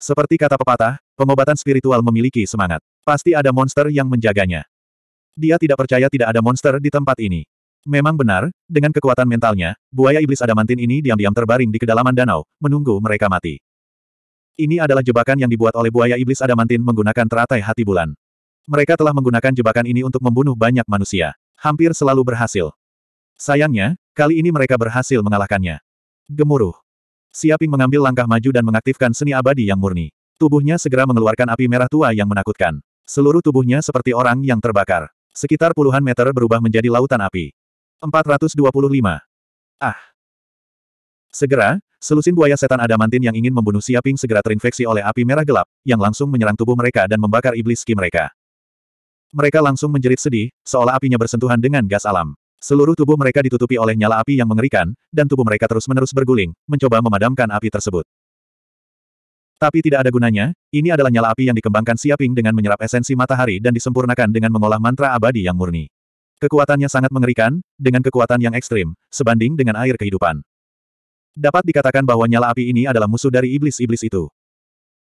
Seperti kata pepatah, pengobatan spiritual memiliki semangat. Pasti ada monster yang menjaganya. Dia tidak percaya tidak ada monster di tempat ini. Memang benar, dengan kekuatan mentalnya, buaya iblis adamantin ini diam-diam terbaring di kedalaman danau, menunggu mereka mati. Ini adalah jebakan yang dibuat oleh buaya iblis adamantin menggunakan teratai hati bulan. Mereka telah menggunakan jebakan ini untuk membunuh banyak manusia. Hampir selalu berhasil. Sayangnya, kali ini mereka berhasil mengalahkannya. Gemuruh. Siaping mengambil langkah maju dan mengaktifkan seni abadi yang murni. Tubuhnya segera mengeluarkan api merah tua yang menakutkan. Seluruh tubuhnya seperti orang yang terbakar. Sekitar puluhan meter berubah menjadi lautan api. 425. Ah. Segera, selusin buaya setan adamantin yang ingin membunuh Siaping segera terinfeksi oleh api merah gelap, yang langsung menyerang tubuh mereka dan membakar iblis ki mereka. Mereka langsung menjerit sedih, seolah apinya bersentuhan dengan gas alam. Seluruh tubuh mereka ditutupi oleh nyala api yang mengerikan, dan tubuh mereka terus-menerus berguling, mencoba memadamkan api tersebut. Tapi tidak ada gunanya, ini adalah nyala api yang dikembangkan Siaping dengan menyerap esensi matahari dan disempurnakan dengan mengolah mantra abadi yang murni. Kekuatannya sangat mengerikan, dengan kekuatan yang ekstrim, sebanding dengan air kehidupan. Dapat dikatakan bahwa nyala api ini adalah musuh dari iblis-iblis itu.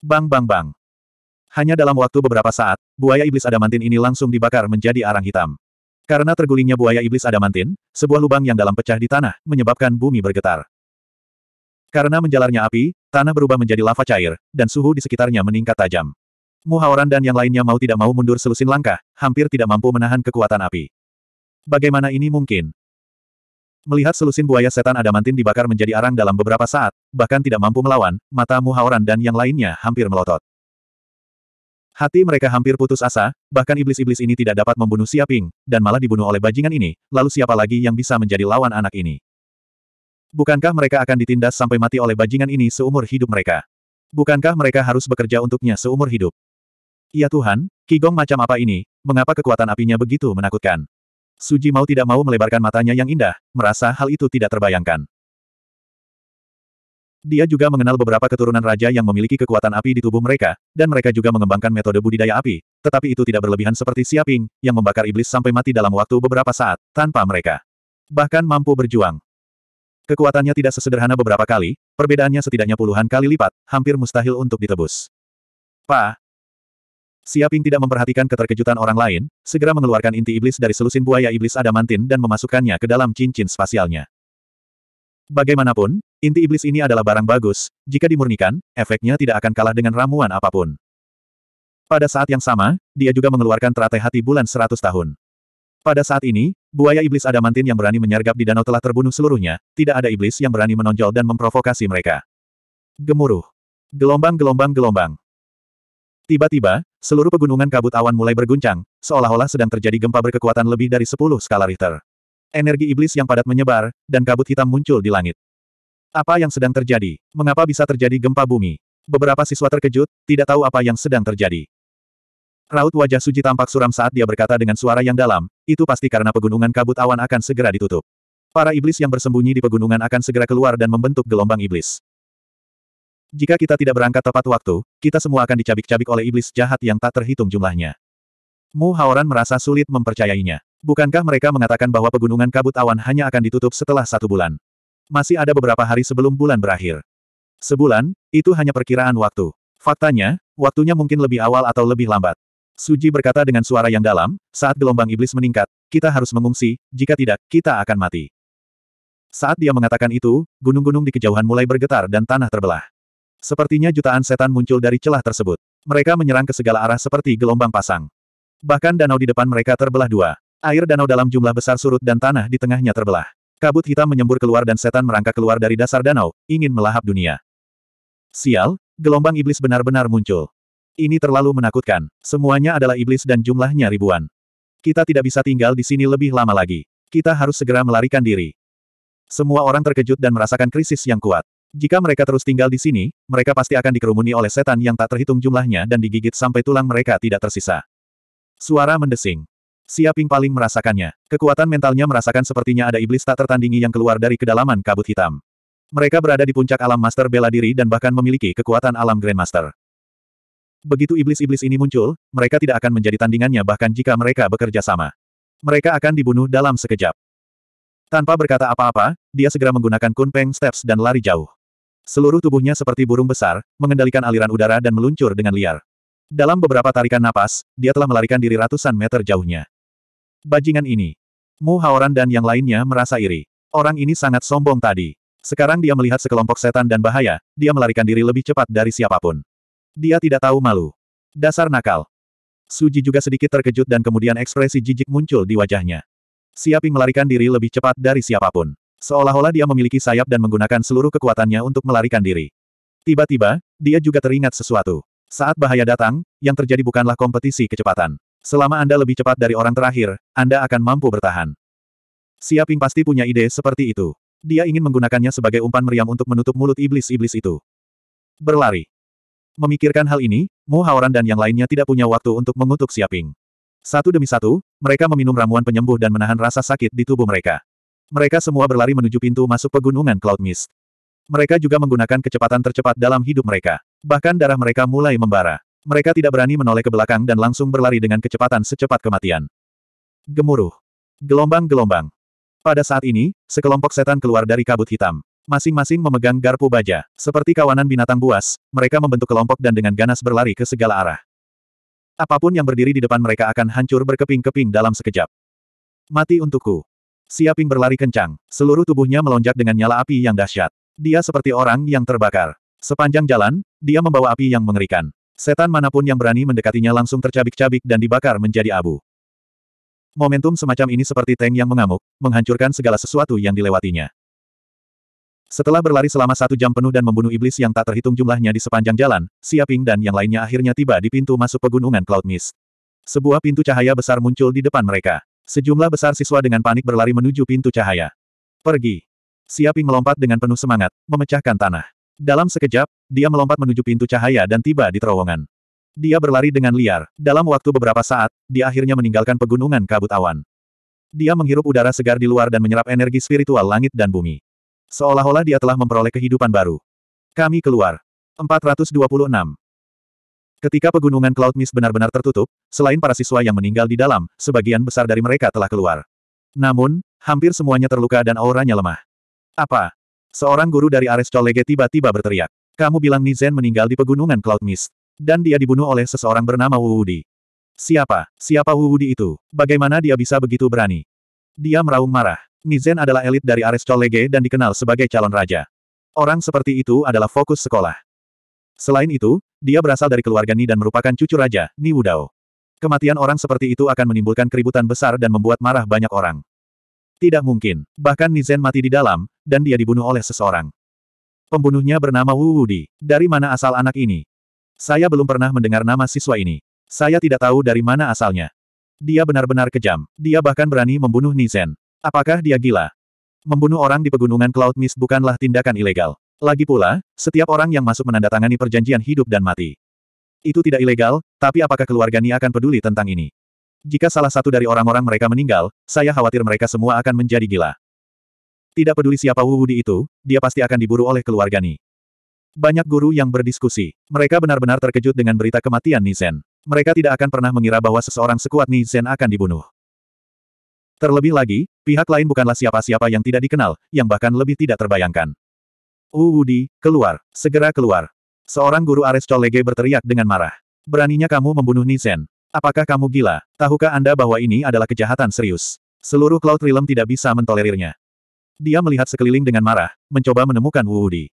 Bang bang bang. Hanya dalam waktu beberapa saat, buaya iblis adamantin ini langsung dibakar menjadi arang hitam. Karena tergulingnya buaya iblis adamantin, sebuah lubang yang dalam pecah di tanah, menyebabkan bumi bergetar. Karena menjalarnya api, tanah berubah menjadi lava cair, dan suhu di sekitarnya meningkat tajam. Muhaoran dan yang lainnya mau tidak mau mundur selusin langkah, hampir tidak mampu menahan kekuatan api. Bagaimana ini mungkin? Melihat selusin buaya setan adamantin dibakar menjadi arang dalam beberapa saat, bahkan tidak mampu melawan, mata Muhaoran dan yang lainnya hampir melotot. Hati mereka hampir putus asa, bahkan iblis-iblis ini tidak dapat membunuh Siaping, dan malah dibunuh oleh bajingan ini, lalu siapa lagi yang bisa menjadi lawan anak ini? Bukankah mereka akan ditindas sampai mati oleh bajingan ini seumur hidup mereka? Bukankah mereka harus bekerja untuknya seumur hidup? Ya Tuhan, Kigong macam apa ini, mengapa kekuatan apinya begitu menakutkan? Suji mau tidak mau melebarkan matanya yang indah, merasa hal itu tidak terbayangkan. Dia juga mengenal beberapa keturunan raja yang memiliki kekuatan api di tubuh mereka, dan mereka juga mengembangkan metode budidaya api, tetapi itu tidak berlebihan seperti Siaping, yang membakar iblis sampai mati dalam waktu beberapa saat, tanpa mereka. Bahkan mampu berjuang. Kekuatannya tidak sesederhana beberapa kali, perbedaannya setidaknya puluhan kali lipat, hampir mustahil untuk ditebus. Pak. Siaping tidak memperhatikan keterkejutan orang lain, segera mengeluarkan inti iblis dari selusin buaya iblis adamantin dan memasukkannya ke dalam cincin spasialnya. Bagaimanapun, inti iblis ini adalah barang bagus, jika dimurnikan, efeknya tidak akan kalah dengan ramuan apapun. Pada saat yang sama, dia juga mengeluarkan teratai hati bulan seratus tahun. Pada saat ini, buaya iblis adamantin yang berani menyergap di danau telah terbunuh seluruhnya, tidak ada iblis yang berani menonjol dan memprovokasi mereka. Gemuruh. Gelombang-gelombang-gelombang. Tiba-tiba, seluruh pegunungan kabut awan mulai berguncang, seolah-olah sedang terjadi gempa berkekuatan lebih dari 10 skala Richter. Energi iblis yang padat menyebar, dan kabut hitam muncul di langit. Apa yang sedang terjadi? Mengapa bisa terjadi gempa bumi? Beberapa siswa terkejut, tidak tahu apa yang sedang terjadi. Raut wajah Suji tampak suram saat dia berkata dengan suara yang dalam, itu pasti karena pegunungan kabut awan akan segera ditutup. Para iblis yang bersembunyi di pegunungan akan segera keluar dan membentuk gelombang iblis. Jika kita tidak berangkat tepat waktu, kita semua akan dicabik-cabik oleh iblis jahat yang tak terhitung jumlahnya. Mu Haoran merasa sulit mempercayainya. Bukankah mereka mengatakan bahwa pegunungan kabut awan hanya akan ditutup setelah satu bulan? Masih ada beberapa hari sebelum bulan berakhir. Sebulan, itu hanya perkiraan waktu. Faktanya, waktunya mungkin lebih awal atau lebih lambat. Suji berkata dengan suara yang dalam, saat gelombang iblis meningkat, kita harus mengungsi, jika tidak, kita akan mati. Saat dia mengatakan itu, gunung-gunung di kejauhan mulai bergetar dan tanah terbelah. Sepertinya jutaan setan muncul dari celah tersebut. Mereka menyerang ke segala arah seperti gelombang pasang. Bahkan danau di depan mereka terbelah dua. Air danau dalam jumlah besar surut dan tanah di tengahnya terbelah. Kabut hitam menyembur keluar dan setan merangkak keluar dari dasar danau, ingin melahap dunia. Sial, gelombang iblis benar-benar muncul. Ini terlalu menakutkan. Semuanya adalah iblis dan jumlahnya ribuan. Kita tidak bisa tinggal di sini lebih lama lagi. Kita harus segera melarikan diri. Semua orang terkejut dan merasakan krisis yang kuat. Jika mereka terus tinggal di sini, mereka pasti akan dikerumuni oleh setan yang tak terhitung jumlahnya dan digigit sampai tulang mereka tidak tersisa. Suara mendesing. Siaping paling merasakannya. Kekuatan mentalnya merasakan sepertinya ada iblis tak tertandingi yang keluar dari kedalaman kabut hitam. Mereka berada di puncak alam master bela diri dan bahkan memiliki kekuatan alam grandmaster. Begitu iblis-iblis ini muncul, mereka tidak akan menjadi tandingannya bahkan jika mereka bekerja sama. Mereka akan dibunuh dalam sekejap. Tanpa berkata apa-apa, dia segera menggunakan kunpeng Steps dan lari jauh. Seluruh tubuhnya seperti burung besar, mengendalikan aliran udara dan meluncur dengan liar. Dalam beberapa tarikan napas, dia telah melarikan diri ratusan meter jauhnya. Bajingan ini. Mu Haoran dan yang lainnya merasa iri. Orang ini sangat sombong tadi. Sekarang dia melihat sekelompok setan dan bahaya, dia melarikan diri lebih cepat dari siapapun. Dia tidak tahu malu. Dasar nakal. Suji juga sedikit terkejut dan kemudian ekspresi jijik muncul di wajahnya. Siaping melarikan diri lebih cepat dari siapapun. Seolah-olah dia memiliki sayap dan menggunakan seluruh kekuatannya untuk melarikan diri. Tiba-tiba, dia juga teringat sesuatu. Saat bahaya datang, yang terjadi bukanlah kompetisi kecepatan. Selama Anda lebih cepat dari orang terakhir, Anda akan mampu bertahan. Siaping pasti punya ide seperti itu. Dia ingin menggunakannya sebagai umpan meriam untuk menutup mulut iblis-iblis itu. Berlari. Memikirkan hal ini, Mu Haoran dan yang lainnya tidak punya waktu untuk mengutuk Siaping. Satu demi satu, mereka meminum ramuan penyembuh dan menahan rasa sakit di tubuh mereka. Mereka semua berlari menuju pintu masuk pegunungan Cloud Mist. Mereka juga menggunakan kecepatan tercepat dalam hidup mereka. Bahkan darah mereka mulai membara. Mereka tidak berani menoleh ke belakang dan langsung berlari dengan kecepatan secepat kematian. Gemuruh. Gelombang-gelombang. Pada saat ini, sekelompok setan keluar dari kabut hitam. Masing-masing memegang garpu baja. Seperti kawanan binatang buas, mereka membentuk kelompok dan dengan ganas berlari ke segala arah. Apapun yang berdiri di depan mereka akan hancur berkeping-keping dalam sekejap. Mati untukku. Siaping berlari kencang, seluruh tubuhnya melonjak dengan nyala api yang dahsyat. Dia seperti orang yang terbakar. Sepanjang jalan, dia membawa api yang mengerikan. Setan manapun yang berani mendekatinya langsung tercabik-cabik dan dibakar menjadi abu. Momentum semacam ini seperti tank yang mengamuk, menghancurkan segala sesuatu yang dilewatinya. Setelah berlari selama satu jam penuh dan membunuh iblis yang tak terhitung jumlahnya di sepanjang jalan, Siaping dan yang lainnya akhirnya tiba di pintu masuk pegunungan Cloud Mist. Sebuah pintu cahaya besar muncul di depan mereka. Sejumlah besar siswa dengan panik berlari menuju pintu cahaya. Pergi. Siaping melompat dengan penuh semangat, memecahkan tanah. Dalam sekejap, dia melompat menuju pintu cahaya dan tiba di terowongan. Dia berlari dengan liar. Dalam waktu beberapa saat, dia akhirnya meninggalkan pegunungan kabut awan. Dia menghirup udara segar di luar dan menyerap energi spiritual langit dan bumi. Seolah-olah dia telah memperoleh kehidupan baru. Kami keluar. 426. Ketika pegunungan Cloud Mist benar-benar tertutup, selain para siswa yang meninggal di dalam, sebagian besar dari mereka telah keluar. Namun, hampir semuanya terluka dan auranya lemah. Apa? Seorang guru dari Ares Cholege tiba-tiba berteriak. Kamu bilang Nizen meninggal di pegunungan Cloud Mist. Dan dia dibunuh oleh seseorang bernama Wuudi. Siapa? Siapa Wuudi itu? Bagaimana dia bisa begitu berani? Dia meraung marah. Nizen adalah elit dari Ares Cholege dan dikenal sebagai calon raja. Orang seperti itu adalah fokus sekolah. Selain itu, dia berasal dari keluarga Ni dan merupakan cucu raja, Ni Wudao. Kematian orang seperti itu akan menimbulkan keributan besar dan membuat marah banyak orang. Tidak mungkin, bahkan Ni Zhen mati di dalam, dan dia dibunuh oleh seseorang. Pembunuhnya bernama Wu Wudi. Dari mana asal anak ini? Saya belum pernah mendengar nama siswa ini. Saya tidak tahu dari mana asalnya. Dia benar-benar kejam. Dia bahkan berani membunuh Ni Zhen. Apakah dia gila? Membunuh orang di pegunungan Cloud Mist bukanlah tindakan ilegal. Lagi pula, setiap orang yang masuk menandatangani perjanjian hidup dan mati. Itu tidak ilegal, tapi apakah keluarga Nia akan peduli tentang ini? Jika salah satu dari orang-orang mereka meninggal, saya khawatir mereka semua akan menjadi gila. Tidak peduli siapa Wu Wudi itu, dia pasti akan diburu oleh keluarga Ni. Banyak guru yang berdiskusi. Mereka benar-benar terkejut dengan berita kematian Nizen. Mereka tidak akan pernah mengira bahwa seseorang sekuat Nizen akan dibunuh. Terlebih lagi, pihak lain bukanlah siapa-siapa yang tidak dikenal, yang bahkan lebih tidak terbayangkan. Uwudi, keluar, segera keluar. Seorang guru Ares Colege berteriak dengan marah. Beraninya kamu membunuh Nizen. Apakah kamu gila? Tahukah Anda bahwa ini adalah kejahatan serius? Seluruh Cloud Realm tidak bisa mentolerirnya. Dia melihat sekeliling dengan marah, mencoba menemukan Wudi.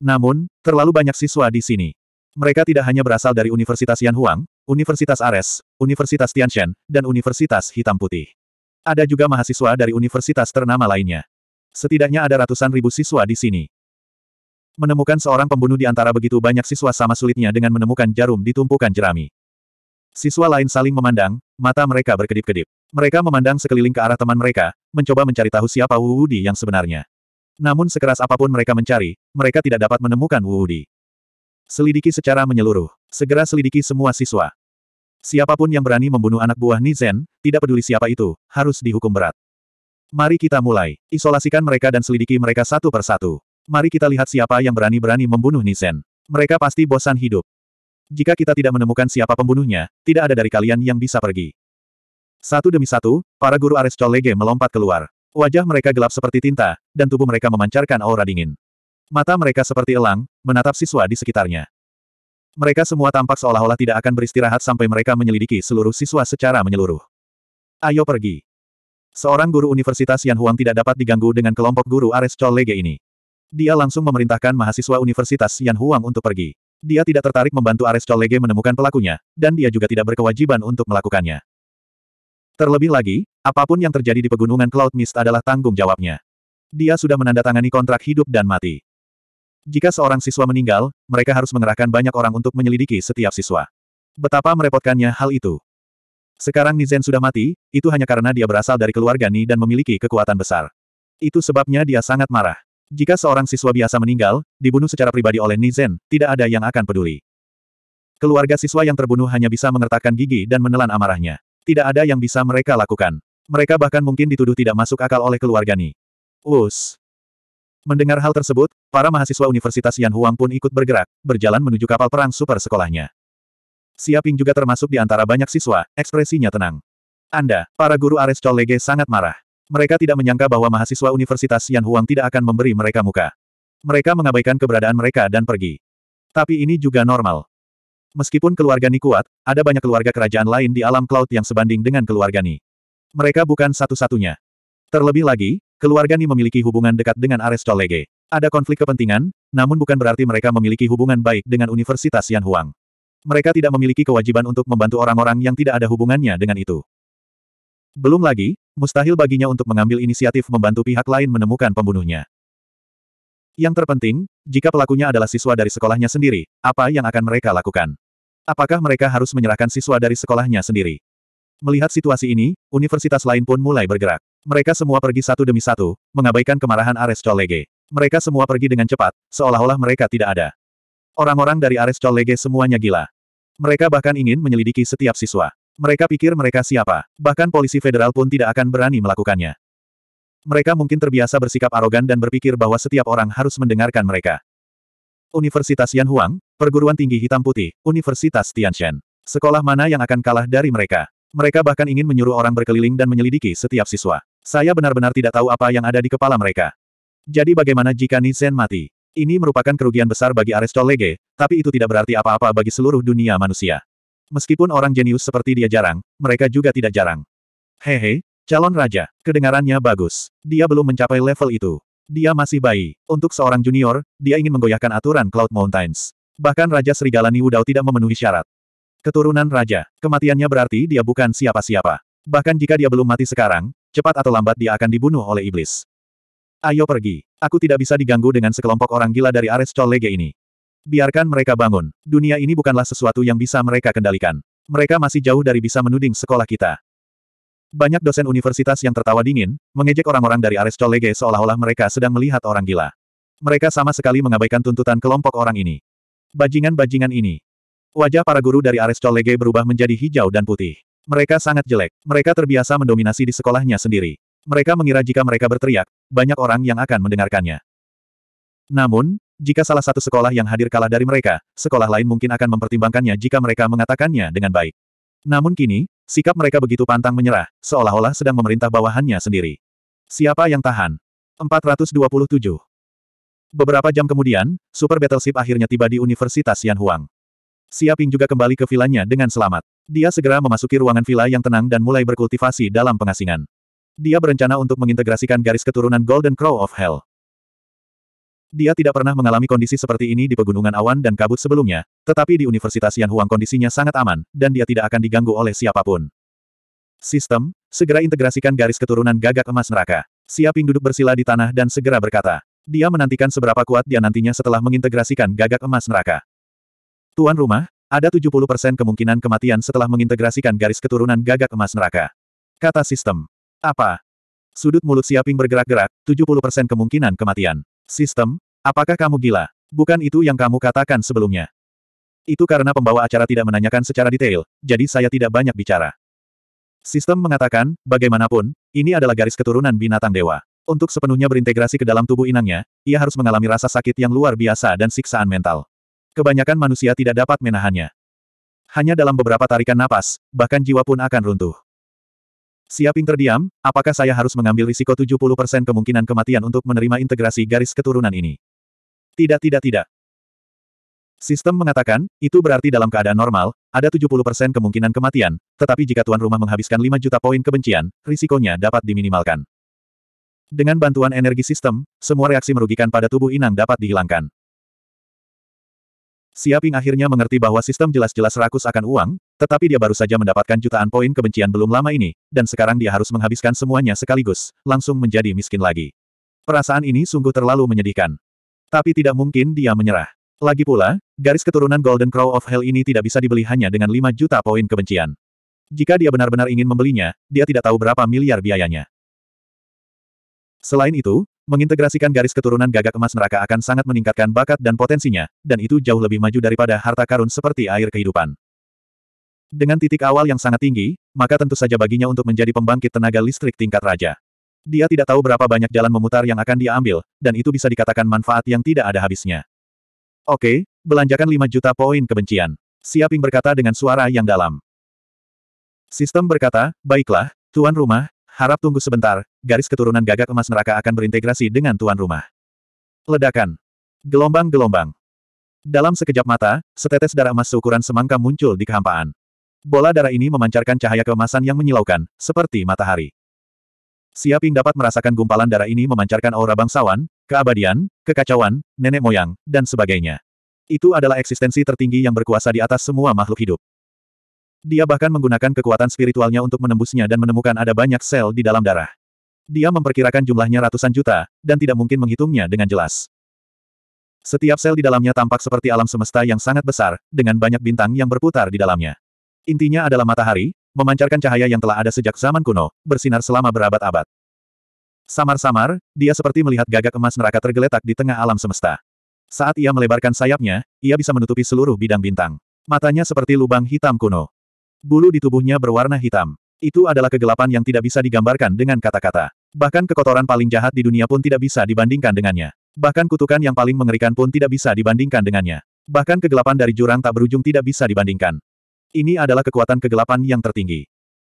Namun, terlalu banyak siswa di sini. Mereka tidak hanya berasal dari Universitas Yanhuang, Universitas Ares, Universitas Tianshen, dan Universitas Hitam Putih. Ada juga mahasiswa dari universitas ternama lainnya. Setidaknya ada ratusan ribu siswa di sini. Menemukan seorang pembunuh di antara begitu banyak siswa sama sulitnya dengan menemukan jarum di tumpukan jerami. Siswa lain saling memandang, mata mereka berkedip-kedip. Mereka memandang sekeliling ke arah teman mereka, mencoba mencari tahu siapa Wu Wudi yang sebenarnya. Namun sekeras apapun mereka mencari, mereka tidak dapat menemukan Wu Wudi. Selidiki secara menyeluruh. Segera selidiki semua siswa. Siapapun yang berani membunuh anak buah Nizen, tidak peduli siapa itu, harus dihukum berat. Mari kita mulai. Isolasikan mereka dan selidiki mereka satu persatu. Mari kita lihat siapa yang berani-berani membunuh Nisen. Mereka pasti bosan hidup. Jika kita tidak menemukan siapa pembunuhnya, tidak ada dari kalian yang bisa pergi. Satu demi satu, para guru ares Lege melompat keluar. Wajah mereka gelap seperti tinta, dan tubuh mereka memancarkan aura dingin. Mata mereka seperti elang, menatap siswa di sekitarnya. Mereka semua tampak seolah-olah tidak akan beristirahat sampai mereka menyelidiki seluruh siswa secara menyeluruh. Ayo pergi. Seorang guru Universitas Yan Huang tidak dapat diganggu dengan kelompok guru Ares Chol ini. Dia langsung memerintahkan mahasiswa Universitas Yan Huang untuk pergi. Dia tidak tertarik membantu Ares Cholege menemukan pelakunya, dan dia juga tidak berkewajiban untuk melakukannya. Terlebih lagi, apapun yang terjadi di pegunungan Cloud Mist adalah tanggung jawabnya. Dia sudah menandatangani kontrak hidup dan mati. Jika seorang siswa meninggal, mereka harus mengerahkan banyak orang untuk menyelidiki setiap siswa. Betapa merepotkannya hal itu. Sekarang Nizen sudah mati, itu hanya karena dia berasal dari keluarga Ni dan memiliki kekuatan besar. Itu sebabnya dia sangat marah. Jika seorang siswa biasa meninggal, dibunuh secara pribadi oleh Nizen, tidak ada yang akan peduli. Keluarga siswa yang terbunuh hanya bisa mengertakkan gigi dan menelan amarahnya. Tidak ada yang bisa mereka lakukan. Mereka bahkan mungkin dituduh tidak masuk akal oleh keluarga Ni. Us. Mendengar hal tersebut, para mahasiswa Universitas Yan Huang pun ikut bergerak, berjalan menuju kapal perang super sekolahnya. Siaping juga termasuk di antara banyak siswa, ekspresinya tenang. Anda, para guru Ares Lege sangat marah. Mereka tidak menyangka bahwa mahasiswa Universitas Yan Huang tidak akan memberi mereka muka. Mereka mengabaikan keberadaan mereka dan pergi. Tapi ini juga normal. Meskipun keluarga Ni kuat, ada banyak keluarga kerajaan lain di alam cloud yang sebanding dengan keluarga Ni. Mereka bukan satu-satunya. Terlebih lagi, keluarga Ni memiliki hubungan dekat dengan Ares Lege. Ada konflik kepentingan, namun bukan berarti mereka memiliki hubungan baik dengan Universitas Yan Huang. Mereka tidak memiliki kewajiban untuk membantu orang-orang yang tidak ada hubungannya dengan itu. Belum lagi, Mustahil baginya untuk mengambil inisiatif membantu pihak lain menemukan pembunuhnya. Yang terpenting, jika pelakunya adalah siswa dari sekolahnya sendiri, apa yang akan mereka lakukan? Apakah mereka harus menyerahkan siswa dari sekolahnya sendiri? Melihat situasi ini, universitas lain pun mulai bergerak. Mereka semua pergi satu demi satu, mengabaikan kemarahan Ares Cholege. Mereka semua pergi dengan cepat, seolah-olah mereka tidak ada. Orang-orang dari Ares Cholege semuanya gila. Mereka bahkan ingin menyelidiki setiap siswa. Mereka pikir mereka siapa. Bahkan polisi federal pun tidak akan berani melakukannya. Mereka mungkin terbiasa bersikap arogan dan berpikir bahwa setiap orang harus mendengarkan mereka. Universitas Yan Huang, Perguruan Tinggi Hitam Putih, Universitas Tianshan. Sekolah mana yang akan kalah dari mereka? Mereka bahkan ingin menyuruh orang berkeliling dan menyelidiki setiap siswa. Saya benar-benar tidak tahu apa yang ada di kepala mereka. Jadi bagaimana jika Nizhen mati? Ini merupakan kerugian besar bagi Aristolege, tapi itu tidak berarti apa-apa bagi seluruh dunia manusia. Meskipun orang jenius seperti dia jarang, mereka juga tidak jarang. Hehe, calon raja, kedengarannya bagus. Dia belum mencapai level itu. Dia masih bayi. Untuk seorang junior, dia ingin menggoyahkan aturan Cloud Mountains. Bahkan Raja Serigala Niwudau tidak memenuhi syarat. Keturunan raja, kematiannya berarti dia bukan siapa-siapa. Bahkan jika dia belum mati sekarang, cepat atau lambat dia akan dibunuh oleh iblis. Ayo pergi. Aku tidak bisa diganggu dengan sekelompok orang gila dari Ares Chol Lege ini. Biarkan mereka bangun. Dunia ini bukanlah sesuatu yang bisa mereka kendalikan. Mereka masih jauh dari bisa menuding sekolah kita. Banyak dosen universitas yang tertawa dingin, mengejek orang-orang dari Aresto Lege seolah-olah mereka sedang melihat orang gila. Mereka sama sekali mengabaikan tuntutan kelompok orang ini. Bajingan-bajingan ini. Wajah para guru dari Aresto Lege berubah menjadi hijau dan putih. Mereka sangat jelek. Mereka terbiasa mendominasi di sekolahnya sendiri. Mereka mengira jika mereka berteriak, banyak orang yang akan mendengarkannya. Namun, jika salah satu sekolah yang hadir kalah dari mereka, sekolah lain mungkin akan mempertimbangkannya jika mereka mengatakannya dengan baik. Namun kini, sikap mereka begitu pantang menyerah, seolah-olah sedang memerintah bawahannya sendiri. Siapa yang tahan? 427. Beberapa jam kemudian, Super Battleship akhirnya tiba di Universitas Yanhuang. Siaping juga kembali ke vilanya dengan selamat. Dia segera memasuki ruangan villa yang tenang dan mulai berkultivasi dalam pengasingan. Dia berencana untuk mengintegrasikan garis keturunan Golden Crow of Hell. Dia tidak pernah mengalami kondisi seperti ini di pegunungan awan dan kabut sebelumnya, tetapi di Universitas Yanhuang kondisinya sangat aman, dan dia tidak akan diganggu oleh siapapun. Sistem, segera integrasikan garis keturunan gagak emas neraka. Siaping duduk bersila di tanah dan segera berkata. Dia menantikan seberapa kuat dia nantinya setelah mengintegrasikan gagak emas neraka. Tuan rumah, ada 70% kemungkinan kematian setelah mengintegrasikan garis keturunan gagak emas neraka. Kata sistem. Apa? Sudut mulut Siaping bergerak-gerak, 70% kemungkinan kematian. Sistem, apakah kamu gila? Bukan itu yang kamu katakan sebelumnya. Itu karena pembawa acara tidak menanyakan secara detail, jadi saya tidak banyak bicara. Sistem mengatakan, bagaimanapun, ini adalah garis keturunan binatang dewa. Untuk sepenuhnya berintegrasi ke dalam tubuh inangnya, ia harus mengalami rasa sakit yang luar biasa dan siksaan mental. Kebanyakan manusia tidak dapat menahannya. Hanya dalam beberapa tarikan napas, bahkan jiwa pun akan runtuh. Siaping terdiam, apakah saya harus mengambil risiko 70% kemungkinan kematian untuk menerima integrasi garis keturunan ini? Tidak tidak tidak. Sistem mengatakan, itu berarti dalam keadaan normal, ada 70% kemungkinan kematian, tetapi jika tuan rumah menghabiskan 5 juta poin kebencian, risikonya dapat diminimalkan. Dengan bantuan energi sistem, semua reaksi merugikan pada tubuh Inang dapat dihilangkan. Siaping akhirnya mengerti bahwa sistem jelas-jelas rakus akan uang, tetapi dia baru saja mendapatkan jutaan poin kebencian belum lama ini, dan sekarang dia harus menghabiskan semuanya sekaligus, langsung menjadi miskin lagi. Perasaan ini sungguh terlalu menyedihkan. Tapi tidak mungkin dia menyerah. Lagi pula, garis keturunan Golden Crow of Hell ini tidak bisa dibeli hanya dengan 5 juta poin kebencian. Jika dia benar-benar ingin membelinya, dia tidak tahu berapa miliar biayanya. Selain itu, mengintegrasikan garis keturunan gagak emas neraka akan sangat meningkatkan bakat dan potensinya, dan itu jauh lebih maju daripada harta karun seperti air kehidupan. Dengan titik awal yang sangat tinggi, maka tentu saja baginya untuk menjadi pembangkit tenaga listrik tingkat raja. Dia tidak tahu berapa banyak jalan memutar yang akan dia ambil, dan itu bisa dikatakan manfaat yang tidak ada habisnya. Oke, belanjakan 5 juta poin kebencian. Siaping berkata dengan suara yang dalam. Sistem berkata, baiklah, tuan rumah, harap tunggu sebentar, garis keturunan gagak emas neraka akan berintegrasi dengan tuan rumah. Ledakan. Gelombang-gelombang. Dalam sekejap mata, setetes darah emas seukuran semangka muncul di kehampaan. Bola darah ini memancarkan cahaya keemasan yang menyilaukan, seperti matahari. Siaping dapat merasakan gumpalan darah ini memancarkan aura bangsawan, keabadian, kekacauan, nenek moyang, dan sebagainya. Itu adalah eksistensi tertinggi yang berkuasa di atas semua makhluk hidup. Dia bahkan menggunakan kekuatan spiritualnya untuk menembusnya dan menemukan ada banyak sel di dalam darah. Dia memperkirakan jumlahnya ratusan juta, dan tidak mungkin menghitungnya dengan jelas. Setiap sel di dalamnya tampak seperti alam semesta yang sangat besar, dengan banyak bintang yang berputar di dalamnya. Intinya adalah matahari, memancarkan cahaya yang telah ada sejak zaman kuno, bersinar selama berabad-abad. Samar-samar, dia seperti melihat gagak emas neraka tergeletak di tengah alam semesta. Saat ia melebarkan sayapnya, ia bisa menutupi seluruh bidang bintang. Matanya seperti lubang hitam kuno. Bulu di tubuhnya berwarna hitam. Itu adalah kegelapan yang tidak bisa digambarkan dengan kata-kata. Bahkan kekotoran paling jahat di dunia pun tidak bisa dibandingkan dengannya. Bahkan kutukan yang paling mengerikan pun tidak bisa dibandingkan dengannya. Bahkan kegelapan dari jurang tak berujung tidak bisa dibandingkan. Ini adalah kekuatan kegelapan yang tertinggi.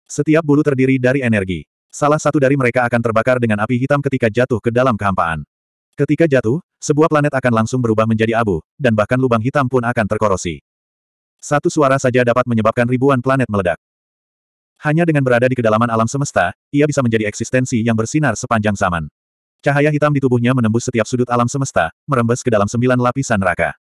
Setiap bulu terdiri dari energi. Salah satu dari mereka akan terbakar dengan api hitam ketika jatuh ke dalam kehampaan. Ketika jatuh, sebuah planet akan langsung berubah menjadi abu, dan bahkan lubang hitam pun akan terkorosi. Satu suara saja dapat menyebabkan ribuan planet meledak. Hanya dengan berada di kedalaman alam semesta, ia bisa menjadi eksistensi yang bersinar sepanjang zaman. Cahaya hitam di tubuhnya menembus setiap sudut alam semesta, merembes ke dalam sembilan lapisan neraka.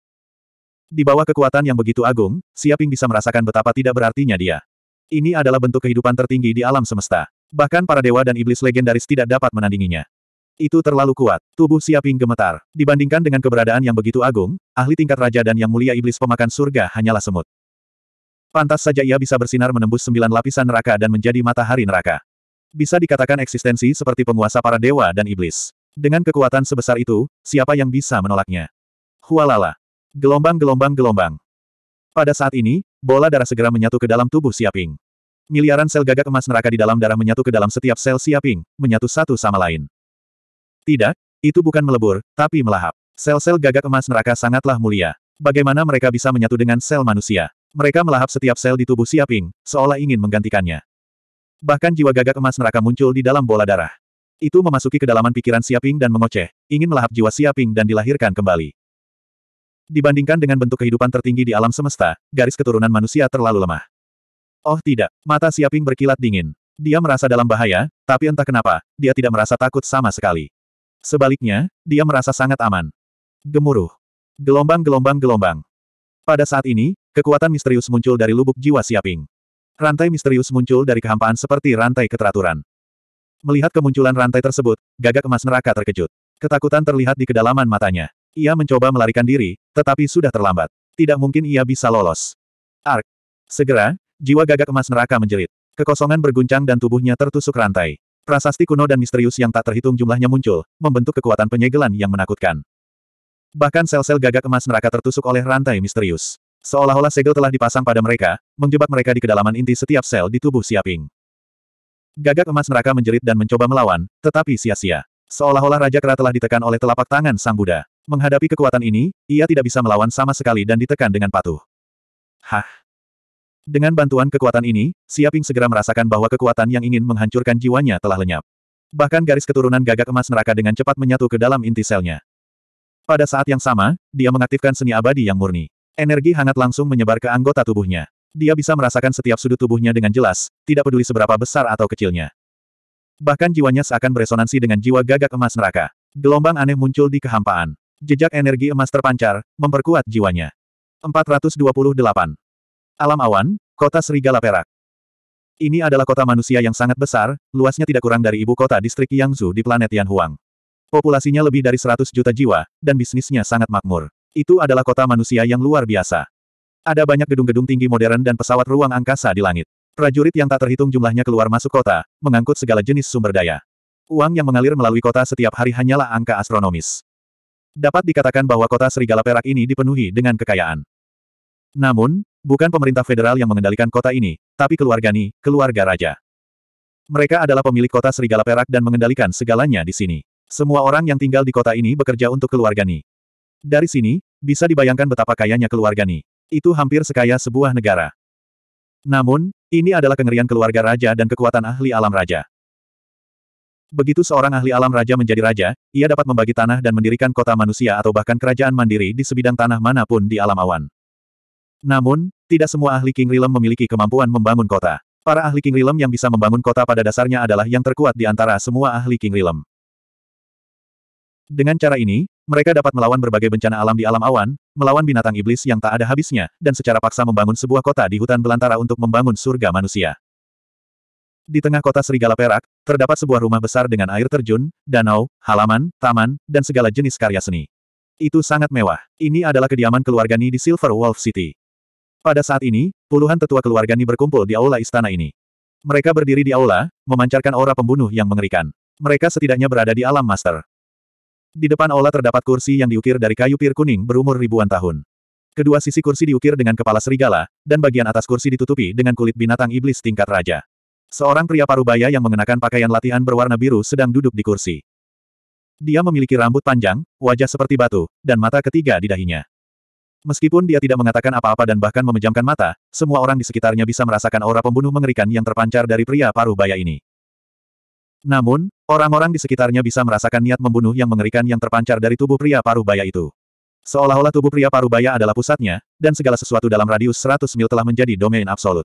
Di bawah kekuatan yang begitu agung, Siaping bisa merasakan betapa tidak berartinya dia. Ini adalah bentuk kehidupan tertinggi di alam semesta. Bahkan para dewa dan iblis legendaris tidak dapat menandinginya. Itu terlalu kuat. Tubuh Siaping gemetar. Dibandingkan dengan keberadaan yang begitu agung, ahli tingkat raja dan yang mulia iblis pemakan surga hanyalah semut. Pantas saja ia bisa bersinar menembus sembilan lapisan neraka dan menjadi matahari neraka. Bisa dikatakan eksistensi seperti penguasa para dewa dan iblis. Dengan kekuatan sebesar itu, siapa yang bisa menolaknya? Hualala, Gelombang-gelombang-gelombang. Pada saat ini, bola darah segera menyatu ke dalam tubuh Siaping. Miliaran sel gagak emas neraka di dalam darah menyatu ke dalam setiap sel Siaping, menyatu satu sama lain. Tidak, itu bukan melebur, tapi melahap. Sel-sel gagak emas neraka sangatlah mulia. Bagaimana mereka bisa menyatu dengan sel manusia? Mereka melahap setiap sel di tubuh Siaping, seolah ingin menggantikannya. Bahkan jiwa gagak emas neraka muncul di dalam bola darah. Itu memasuki kedalaman pikiran Siaping dan mengoceh, ingin melahap jiwa Siaping dan dilahirkan kembali. Dibandingkan dengan bentuk kehidupan tertinggi di alam semesta, garis keturunan manusia terlalu lemah. Oh tidak, mata Siaping berkilat dingin. Dia merasa dalam bahaya, tapi entah kenapa, dia tidak merasa takut sama sekali. Sebaliknya, dia merasa sangat aman. Gemuruh. Gelombang-gelombang-gelombang. Pada saat ini, kekuatan misterius muncul dari lubuk jiwa Siaping. Rantai misterius muncul dari kehampaan seperti rantai keteraturan. Melihat kemunculan rantai tersebut, gagak emas neraka terkejut. Ketakutan terlihat di kedalaman matanya. Ia mencoba melarikan diri, tetapi sudah terlambat. Tidak mungkin ia bisa lolos. Ark. Segera, jiwa gagak emas neraka menjerit. Kekosongan berguncang dan tubuhnya tertusuk rantai. Prasasti kuno dan misterius yang tak terhitung jumlahnya muncul, membentuk kekuatan penyegelan yang menakutkan. Bahkan sel-sel gagak emas neraka tertusuk oleh rantai misterius. Seolah-olah segel telah dipasang pada mereka, menjebak mereka di kedalaman inti setiap sel di tubuh Siaping. Gagak emas neraka menjerit dan mencoba melawan, tetapi sia-sia. Seolah-olah Raja Kera telah ditekan oleh telapak tangan Sang Buddha. Menghadapi kekuatan ini, ia tidak bisa melawan sama sekali dan ditekan dengan patuh. Hah? Dengan bantuan kekuatan ini, Siaping segera merasakan bahwa kekuatan yang ingin menghancurkan jiwanya telah lenyap. Bahkan garis keturunan gagak emas neraka dengan cepat menyatu ke dalam inti selnya. Pada saat yang sama, dia mengaktifkan seni abadi yang murni. Energi hangat langsung menyebar ke anggota tubuhnya. Dia bisa merasakan setiap sudut tubuhnya dengan jelas, tidak peduli seberapa besar atau kecilnya. Bahkan jiwanya seakan beresonansi dengan jiwa gagak emas neraka. Gelombang aneh muncul di kehampaan. Jejak energi emas terpancar, memperkuat jiwanya. 428. Alam Awan, Kota Serigala Perak. Ini adalah kota manusia yang sangat besar, luasnya tidak kurang dari ibu kota distrik Yangzhou di planet Yanhuang. Populasinya lebih dari 100 juta jiwa, dan bisnisnya sangat makmur. Itu adalah kota manusia yang luar biasa. Ada banyak gedung-gedung tinggi modern dan pesawat ruang angkasa di langit. Prajurit yang tak terhitung jumlahnya keluar masuk kota, mengangkut segala jenis sumber daya. Uang yang mengalir melalui kota setiap hari hanyalah angka astronomis. Dapat dikatakan bahwa kota Serigala Perak ini dipenuhi dengan kekayaan. Namun, bukan pemerintah federal yang mengendalikan kota ini, tapi keluarga Ni, keluarga raja. Mereka adalah pemilik kota Serigala Perak dan mengendalikan segalanya di sini. Semua orang yang tinggal di kota ini bekerja untuk keluarga Ni. Dari sini, bisa dibayangkan betapa kayanya keluarga Ni. Itu hampir sekaya sebuah negara. Namun, ini adalah kengerian keluarga raja dan kekuatan ahli alam raja. Begitu seorang ahli alam raja menjadi raja, ia dapat membagi tanah dan mendirikan kota manusia atau bahkan kerajaan mandiri di sebidang tanah manapun di alam awan. Namun, tidak semua ahli King Realm memiliki kemampuan membangun kota. Para ahli King Realm yang bisa membangun kota pada dasarnya adalah yang terkuat di antara semua ahli King Realm. Dengan cara ini, mereka dapat melawan berbagai bencana alam di alam awan, melawan binatang iblis yang tak ada habisnya, dan secara paksa membangun sebuah kota di hutan belantara untuk membangun surga manusia. Di tengah kota Serigala Perak, terdapat sebuah rumah besar dengan air terjun, danau, halaman, taman, dan segala jenis karya seni. Itu sangat mewah. Ini adalah kediaman keluarga Ni di Silver Wolf City. Pada saat ini, puluhan tetua keluarga Ni berkumpul di aula istana ini. Mereka berdiri di aula, memancarkan aura pembunuh yang mengerikan. Mereka setidaknya berada di alam master. Di depan aula terdapat kursi yang diukir dari kayu pir kuning berumur ribuan tahun. Kedua sisi kursi diukir dengan kepala serigala, dan bagian atas kursi ditutupi dengan kulit binatang iblis tingkat raja. Seorang pria parubaya yang mengenakan pakaian latihan berwarna biru sedang duduk di kursi. Dia memiliki rambut panjang, wajah seperti batu, dan mata ketiga di dahinya. Meskipun dia tidak mengatakan apa-apa dan bahkan memejamkan mata, semua orang di sekitarnya bisa merasakan aura pembunuh mengerikan yang terpancar dari pria parubaya ini. Namun, orang-orang di sekitarnya bisa merasakan niat membunuh yang mengerikan yang terpancar dari tubuh pria parubaya itu. Seolah-olah tubuh pria parubaya adalah pusatnya, dan segala sesuatu dalam radius 100 mil telah menjadi domain absolut.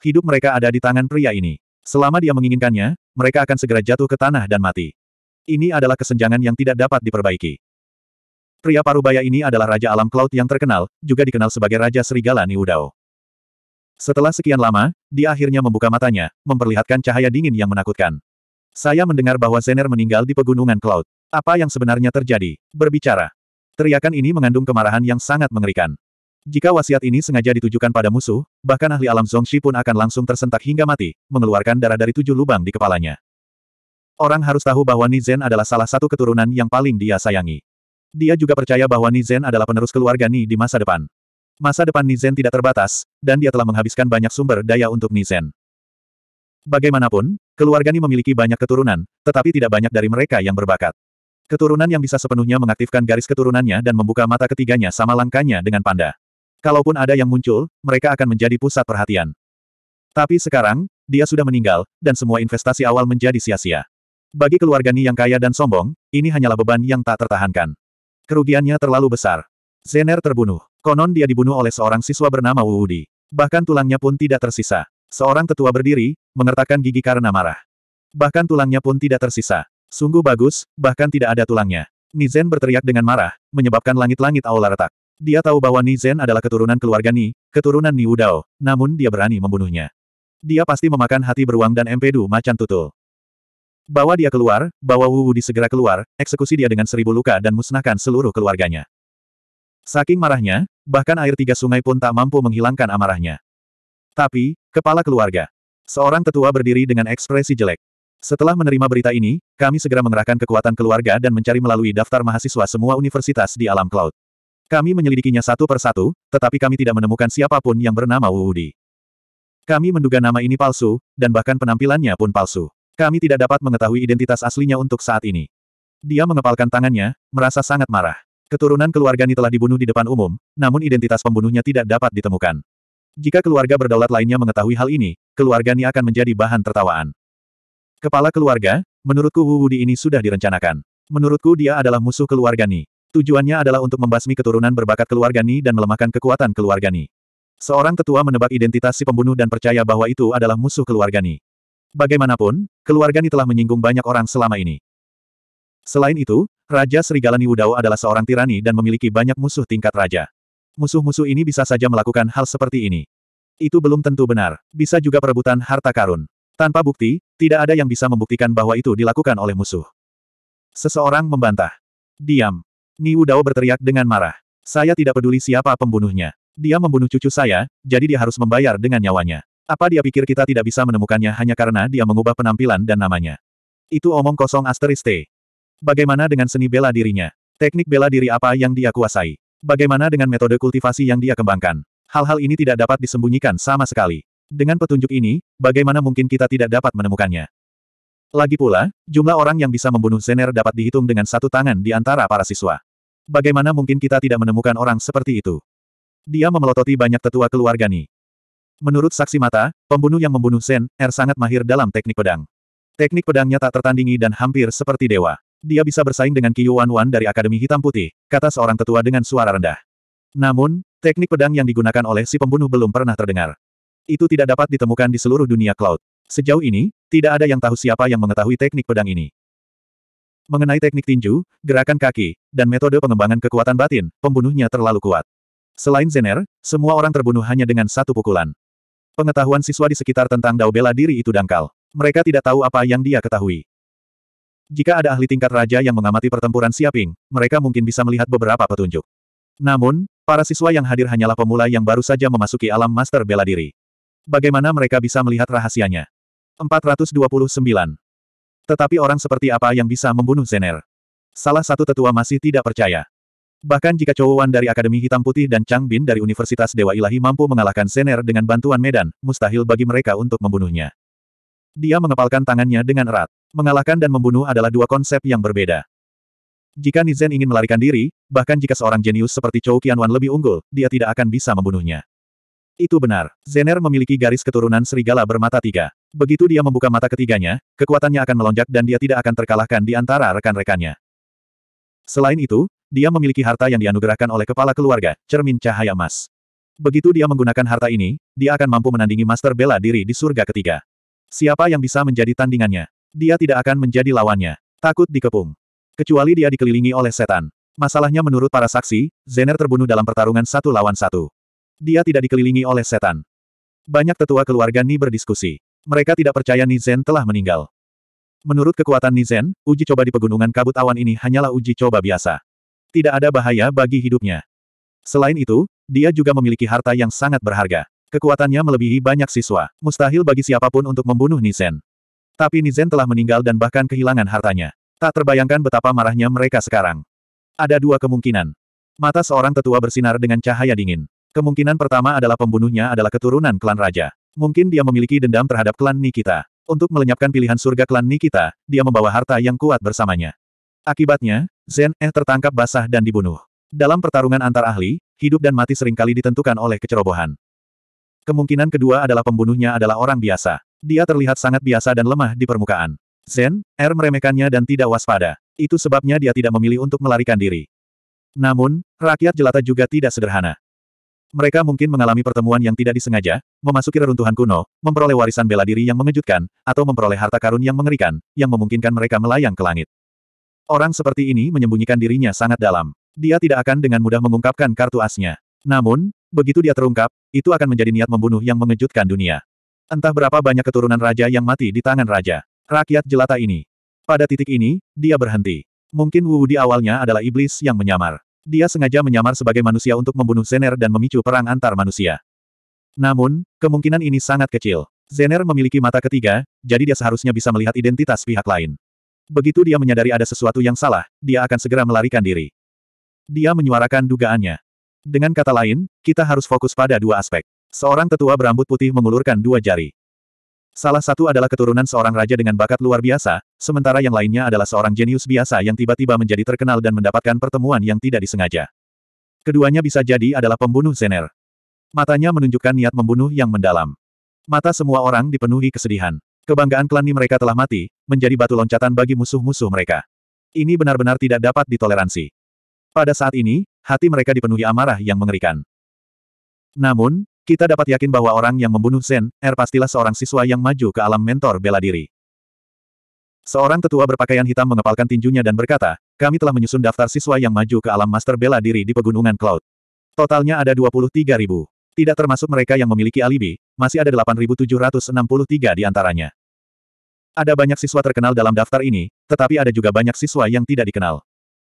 Hidup mereka ada di tangan pria ini. Selama dia menginginkannya, mereka akan segera jatuh ke tanah dan mati. Ini adalah kesenjangan yang tidak dapat diperbaiki. Pria Parubaya ini adalah Raja Alam Cloud yang terkenal, juga dikenal sebagai Raja Serigala Niudao. Setelah sekian lama, dia akhirnya membuka matanya, memperlihatkan cahaya dingin yang menakutkan. Saya mendengar bahwa Zener meninggal di pegunungan Cloud. Apa yang sebenarnya terjadi? Berbicara. Teriakan ini mengandung kemarahan yang sangat mengerikan. Jika wasiat ini sengaja ditujukan pada musuh, bahkan ahli alam Zongxi pun akan langsung tersentak hingga mati, mengeluarkan darah dari tujuh lubang di kepalanya. Orang harus tahu bahwa Nizen adalah salah satu keturunan yang paling dia sayangi. Dia juga percaya bahwa Nizen adalah penerus keluarga Ni di masa depan. Masa depan Nizen tidak terbatas, dan dia telah menghabiskan banyak sumber daya untuk Nizen. Bagaimanapun, keluarga Ni memiliki banyak keturunan, tetapi tidak banyak dari mereka yang berbakat. Keturunan yang bisa sepenuhnya mengaktifkan garis keturunannya dan membuka mata ketiganya sama langkanya dengan panda. Kalaupun ada yang muncul, mereka akan menjadi pusat perhatian. Tapi sekarang, dia sudah meninggal, dan semua investasi awal menjadi sia-sia. Bagi keluarga Ni yang kaya dan sombong, ini hanyalah beban yang tak tertahankan. Kerugiannya terlalu besar. Zener terbunuh. Konon dia dibunuh oleh seorang siswa bernama Wuudi. Bahkan tulangnya pun tidak tersisa. Seorang tetua berdiri, mengertakkan gigi karena marah. Bahkan tulangnya pun tidak tersisa. Sungguh bagus, bahkan tidak ada tulangnya. Nizen berteriak dengan marah, menyebabkan langit-langit aula retak. Dia tahu bahwa Ni Zhen adalah keturunan keluarga Ni, keturunan Ni Wudao, namun dia berani membunuhnya. Dia pasti memakan hati beruang dan empedu macan tutul. Bawa dia keluar, bawa Wu Wudi segera keluar, eksekusi dia dengan seribu luka dan musnahkan seluruh keluarganya. Saking marahnya, bahkan air tiga sungai pun tak mampu menghilangkan amarahnya. Tapi, kepala keluarga. Seorang tetua berdiri dengan ekspresi jelek. Setelah menerima berita ini, kami segera mengerahkan kekuatan keluarga dan mencari melalui daftar mahasiswa semua universitas di alam cloud. Kami menyelidikinya satu per satu, tetapi kami tidak menemukan siapapun yang bernama Wudi. Kami menduga nama ini palsu, dan bahkan penampilannya pun palsu. Kami tidak dapat mengetahui identitas aslinya untuk saat ini. Dia mengepalkan tangannya, merasa sangat marah. Keturunan keluarga ini telah dibunuh di depan umum, namun identitas pembunuhnya tidak dapat ditemukan. Jika keluarga berdaulat lainnya mengetahui hal ini, keluarga ini akan menjadi bahan tertawaan. Kepala keluarga, menurutku Wu Wudi ini sudah direncanakan. Menurutku dia adalah musuh keluarga nih. Tujuannya adalah untuk membasmi keturunan berbakat keluarga Ni dan melemahkan kekuatan keluarga Ni. Seorang tetua menebak identitas si pembunuh dan percaya bahwa itu adalah musuh keluarga Ni. Bagaimanapun, keluarga Ni telah menyinggung banyak orang selama ini. Selain itu, Raja Serigala Ni Wudao adalah seorang tirani dan memiliki banyak musuh tingkat raja. Musuh-musuh ini bisa saja melakukan hal seperti ini. Itu belum tentu benar. Bisa juga perebutan harta karun. Tanpa bukti, tidak ada yang bisa membuktikan bahwa itu dilakukan oleh musuh. Seseorang membantah. Diam. Niu Dao berteriak dengan marah. Saya tidak peduli siapa pembunuhnya. Dia membunuh cucu saya, jadi dia harus membayar dengan nyawanya. Apa dia pikir kita tidak bisa menemukannya hanya karena dia mengubah penampilan dan namanya? Itu omong kosong asteris Bagaimana dengan seni bela dirinya? Teknik bela diri apa yang dia kuasai? Bagaimana dengan metode kultivasi yang dia kembangkan? Hal-hal ini tidak dapat disembunyikan sama sekali. Dengan petunjuk ini, bagaimana mungkin kita tidak dapat menemukannya? Lagi pula, jumlah orang yang bisa membunuh Zener dapat dihitung dengan satu tangan di antara para siswa. Bagaimana mungkin kita tidak menemukan orang seperti itu? Dia memelototi banyak tetua keluarga Ni. Menurut saksi mata, pembunuh yang membunuh Sen Er sangat mahir dalam teknik pedang. Teknik pedangnya tak tertandingi dan hampir seperti dewa. Dia bisa bersaing dengan Qiu Wanwan dari Akademi Hitam Putih, kata seorang tetua dengan suara rendah. Namun, teknik pedang yang digunakan oleh si pembunuh belum pernah terdengar. Itu tidak dapat ditemukan di seluruh dunia cloud. Sejauh ini, tidak ada yang tahu siapa yang mengetahui teknik pedang ini. Mengenai teknik tinju, gerakan kaki, dan metode pengembangan kekuatan batin, pembunuhnya terlalu kuat. Selain Zener, semua orang terbunuh hanya dengan satu pukulan. Pengetahuan siswa di sekitar tentang dao bela diri itu dangkal. Mereka tidak tahu apa yang dia ketahui. Jika ada ahli tingkat raja yang mengamati pertempuran Siaping, mereka mungkin bisa melihat beberapa petunjuk. Namun, para siswa yang hadir hanyalah pemula yang baru saja memasuki alam master bela diri. Bagaimana mereka bisa melihat rahasianya? 429. Tetapi orang seperti apa yang bisa membunuh Zener? Salah satu tetua masih tidak percaya. Bahkan jika Chowan dari Akademi Hitam Putih dan Chang Bin dari Universitas Dewa Ilahi mampu mengalahkan Zener dengan bantuan medan, mustahil bagi mereka untuk membunuhnya. Dia mengepalkan tangannya dengan erat. Mengalahkan dan membunuh adalah dua konsep yang berbeda. Jika Nizen ingin melarikan diri, bahkan jika seorang jenius seperti Chou Qianwan lebih unggul, dia tidak akan bisa membunuhnya. Itu benar. Zener memiliki garis keturunan serigala bermata tiga. Begitu dia membuka mata ketiganya, kekuatannya akan melonjak dan dia tidak akan terkalahkan di antara rekan-rekannya. Selain itu, dia memiliki harta yang dianugerahkan oleh kepala keluarga, cermin cahaya emas. Begitu dia menggunakan harta ini, dia akan mampu menandingi master bela diri di surga ketiga. Siapa yang bisa menjadi tandingannya? Dia tidak akan menjadi lawannya. Takut dikepung. Kecuali dia dikelilingi oleh setan. Masalahnya menurut para saksi, Zener terbunuh dalam pertarungan satu lawan satu. Dia tidak dikelilingi oleh setan. Banyak tetua keluarga Ni berdiskusi. Mereka tidak percaya Nizen telah meninggal. Menurut kekuatan Nizen, uji coba di pegunungan kabut awan ini hanyalah uji coba biasa. Tidak ada bahaya bagi hidupnya. Selain itu, dia juga memiliki harta yang sangat berharga. Kekuatannya melebihi banyak siswa. Mustahil bagi siapapun untuk membunuh Nizen. Tapi Nizen telah meninggal dan bahkan kehilangan hartanya. Tak terbayangkan betapa marahnya mereka sekarang. Ada dua kemungkinan. Mata seorang tetua bersinar dengan cahaya dingin. Kemungkinan pertama adalah pembunuhnya adalah keturunan klan raja. Mungkin dia memiliki dendam terhadap klan Nikita. Untuk melenyapkan pilihan surga klan Nikita, dia membawa harta yang kuat bersamanya. Akibatnya, Zen Eh tertangkap basah dan dibunuh. Dalam pertarungan antar ahli, hidup dan mati seringkali ditentukan oleh kecerobohan. Kemungkinan kedua adalah pembunuhnya adalah orang biasa. Dia terlihat sangat biasa dan lemah di permukaan. Zen, Er meremehkannya dan tidak waspada. Itu sebabnya dia tidak memilih untuk melarikan diri. Namun, rakyat jelata juga tidak sederhana. Mereka mungkin mengalami pertemuan yang tidak disengaja, memasuki reruntuhan kuno, memperoleh warisan bela diri yang mengejutkan, atau memperoleh harta karun yang mengerikan, yang memungkinkan mereka melayang ke langit. Orang seperti ini menyembunyikan dirinya sangat dalam. Dia tidak akan dengan mudah mengungkapkan kartu asnya. Namun, begitu dia terungkap, itu akan menjadi niat membunuh yang mengejutkan dunia. Entah berapa banyak keturunan raja yang mati di tangan raja. Rakyat jelata ini. Pada titik ini, dia berhenti. Mungkin Wu di awalnya adalah iblis yang menyamar. Dia sengaja menyamar sebagai manusia untuk membunuh Zener dan memicu perang antar manusia. Namun, kemungkinan ini sangat kecil. Zener memiliki mata ketiga, jadi dia seharusnya bisa melihat identitas pihak lain. Begitu dia menyadari ada sesuatu yang salah, dia akan segera melarikan diri. Dia menyuarakan dugaannya. Dengan kata lain, kita harus fokus pada dua aspek. Seorang tetua berambut putih mengulurkan dua jari. Salah satu adalah keturunan seorang raja dengan bakat luar biasa, sementara yang lainnya adalah seorang jenius biasa yang tiba-tiba menjadi terkenal dan mendapatkan pertemuan yang tidak disengaja. Keduanya bisa jadi adalah pembunuh Zener. Matanya menunjukkan niat membunuh yang mendalam. Mata semua orang dipenuhi kesedihan. Kebanggaan klani mereka telah mati, menjadi batu loncatan bagi musuh-musuh mereka. Ini benar-benar tidak dapat ditoleransi. Pada saat ini, hati mereka dipenuhi amarah yang mengerikan. Namun, kita dapat yakin bahwa orang yang membunuh Zen, Er pastilah seorang siswa yang maju ke alam mentor bela diri. Seorang tetua berpakaian hitam mengepalkan tinjunya dan berkata, kami telah menyusun daftar siswa yang maju ke alam master bela diri di pegunungan Cloud. Totalnya ada 23 ribu. Tidak termasuk mereka yang memiliki alibi, masih ada 8.763 di antaranya. Ada banyak siswa terkenal dalam daftar ini, tetapi ada juga banyak siswa yang tidak dikenal.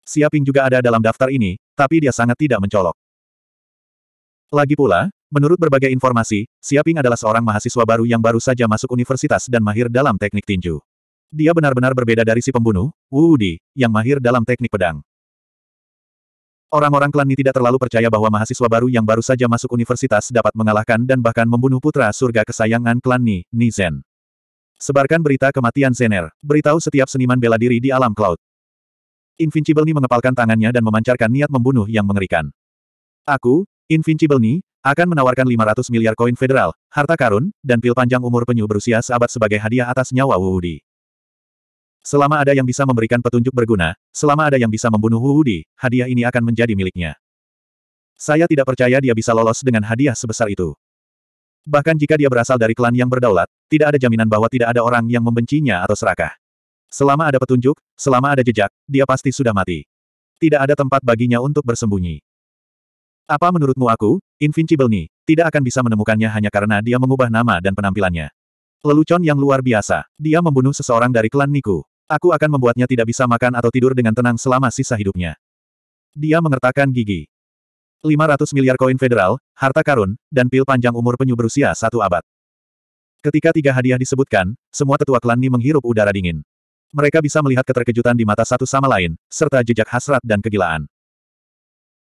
Siaping juga ada dalam daftar ini, tapi dia sangat tidak mencolok. Lagi pula, Menurut berbagai informasi, Siaping adalah seorang mahasiswa baru yang baru saja masuk universitas dan mahir dalam teknik tinju. Dia benar-benar berbeda dari si pembunuh, Wu Di, yang mahir dalam teknik pedang. Orang-orang klan ini tidak terlalu percaya bahwa mahasiswa baru yang baru saja masuk universitas dapat mengalahkan dan bahkan membunuh putra surga kesayangan klan Ni, Nizen. Sebarkan berita kematian Zener, beritahu setiap seniman bela diri di alam cloud. Invincible Ni mengepalkan tangannya dan memancarkan niat membunuh yang mengerikan. Aku, Invincible Ni, akan menawarkan 500 miliar koin federal, harta karun, dan pil panjang umur penyu berusia seabad sebagai hadiah atas nyawa Wuudi. Selama ada yang bisa memberikan petunjuk berguna, selama ada yang bisa membunuh Wuudi, hadiah ini akan menjadi miliknya. Saya tidak percaya dia bisa lolos dengan hadiah sebesar itu. Bahkan jika dia berasal dari klan yang berdaulat, tidak ada jaminan bahwa tidak ada orang yang membencinya atau serakah. Selama ada petunjuk, selama ada jejak, dia pasti sudah mati. Tidak ada tempat baginya untuk bersembunyi. Apa menurutmu aku, Invincible Ni, tidak akan bisa menemukannya hanya karena dia mengubah nama dan penampilannya. Lelucon yang luar biasa. Dia membunuh seseorang dari klan Niku. Aku akan membuatnya tidak bisa makan atau tidur dengan tenang selama sisa hidupnya. Dia mengertakkan gigi. 500 miliar koin federal, harta karun, dan pil panjang umur penyu berusia satu abad. Ketika tiga hadiah disebutkan, semua tetua klan Ni menghirup udara dingin. Mereka bisa melihat keterkejutan di mata satu sama lain, serta jejak hasrat dan kegilaan.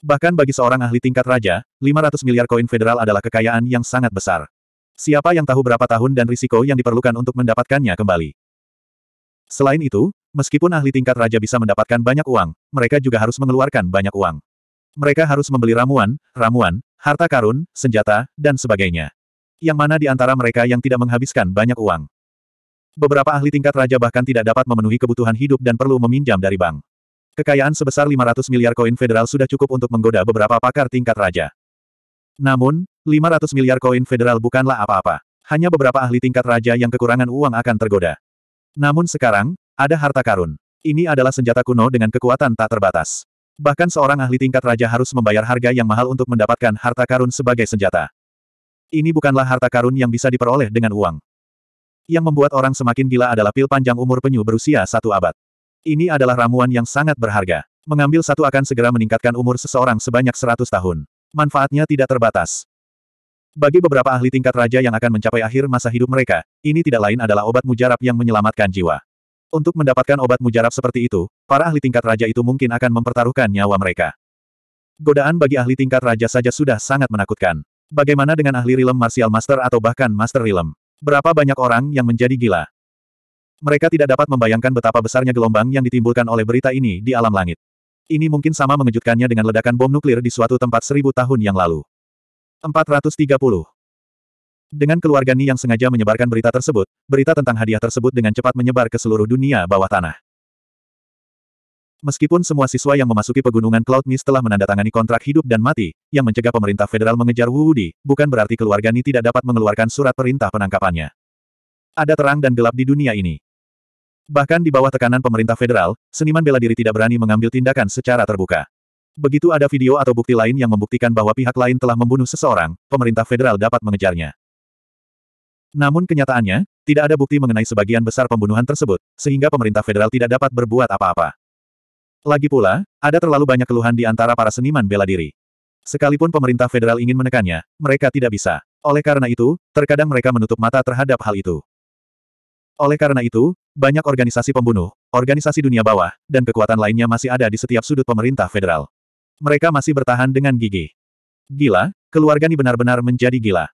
Bahkan bagi seorang ahli tingkat raja, 500 miliar koin federal adalah kekayaan yang sangat besar. Siapa yang tahu berapa tahun dan risiko yang diperlukan untuk mendapatkannya kembali. Selain itu, meskipun ahli tingkat raja bisa mendapatkan banyak uang, mereka juga harus mengeluarkan banyak uang. Mereka harus membeli ramuan, ramuan, harta karun, senjata, dan sebagainya. Yang mana di antara mereka yang tidak menghabiskan banyak uang. Beberapa ahli tingkat raja bahkan tidak dapat memenuhi kebutuhan hidup dan perlu meminjam dari bank. Kekayaan sebesar 500 miliar koin federal sudah cukup untuk menggoda beberapa pakar tingkat raja. Namun, 500 miliar koin federal bukanlah apa-apa. Hanya beberapa ahli tingkat raja yang kekurangan uang akan tergoda. Namun sekarang, ada harta karun. Ini adalah senjata kuno dengan kekuatan tak terbatas. Bahkan seorang ahli tingkat raja harus membayar harga yang mahal untuk mendapatkan harta karun sebagai senjata. Ini bukanlah harta karun yang bisa diperoleh dengan uang. Yang membuat orang semakin gila adalah pil panjang umur penyu berusia satu abad. Ini adalah ramuan yang sangat berharga. Mengambil satu akan segera meningkatkan umur seseorang sebanyak seratus tahun. Manfaatnya tidak terbatas. Bagi beberapa ahli tingkat raja yang akan mencapai akhir masa hidup mereka, ini tidak lain adalah obat mujarab yang menyelamatkan jiwa. Untuk mendapatkan obat mujarab seperti itu, para ahli tingkat raja itu mungkin akan mempertaruhkan nyawa mereka. Godaan bagi ahli tingkat raja saja sudah sangat menakutkan. Bagaimana dengan ahli rilem martial master atau bahkan master rilem? Berapa banyak orang yang menjadi gila? Mereka tidak dapat membayangkan betapa besarnya gelombang yang ditimbulkan oleh berita ini di alam langit. Ini mungkin sama mengejutkannya dengan ledakan bom nuklir di suatu tempat seribu tahun yang lalu. 430. Dengan keluarga Ni yang sengaja menyebarkan berita tersebut, berita tentang hadiah tersebut dengan cepat menyebar ke seluruh dunia bawah tanah. Meskipun semua siswa yang memasuki pegunungan Cloud Mist telah menandatangani kontrak hidup dan mati, yang mencegah pemerintah federal mengejar Wu Wudi, bukan berarti keluarga Ni tidak dapat mengeluarkan surat perintah penangkapannya. Ada terang dan gelap di dunia ini. Bahkan di bawah tekanan pemerintah federal, seniman bela diri tidak berani mengambil tindakan secara terbuka. Begitu ada video atau bukti lain yang membuktikan bahwa pihak lain telah membunuh seseorang, pemerintah federal dapat mengejarnya. Namun kenyataannya, tidak ada bukti mengenai sebagian besar pembunuhan tersebut, sehingga pemerintah federal tidak dapat berbuat apa-apa. Lagi pula, ada terlalu banyak keluhan di antara para seniman bela diri. Sekalipun pemerintah federal ingin menekannya, mereka tidak bisa. Oleh karena itu, terkadang mereka menutup mata terhadap hal itu. Oleh karena itu, banyak organisasi pembunuh, organisasi dunia bawah, dan kekuatan lainnya masih ada di setiap sudut pemerintah federal. Mereka masih bertahan dengan gigi. Gila, keluarga ini benar-benar menjadi gila.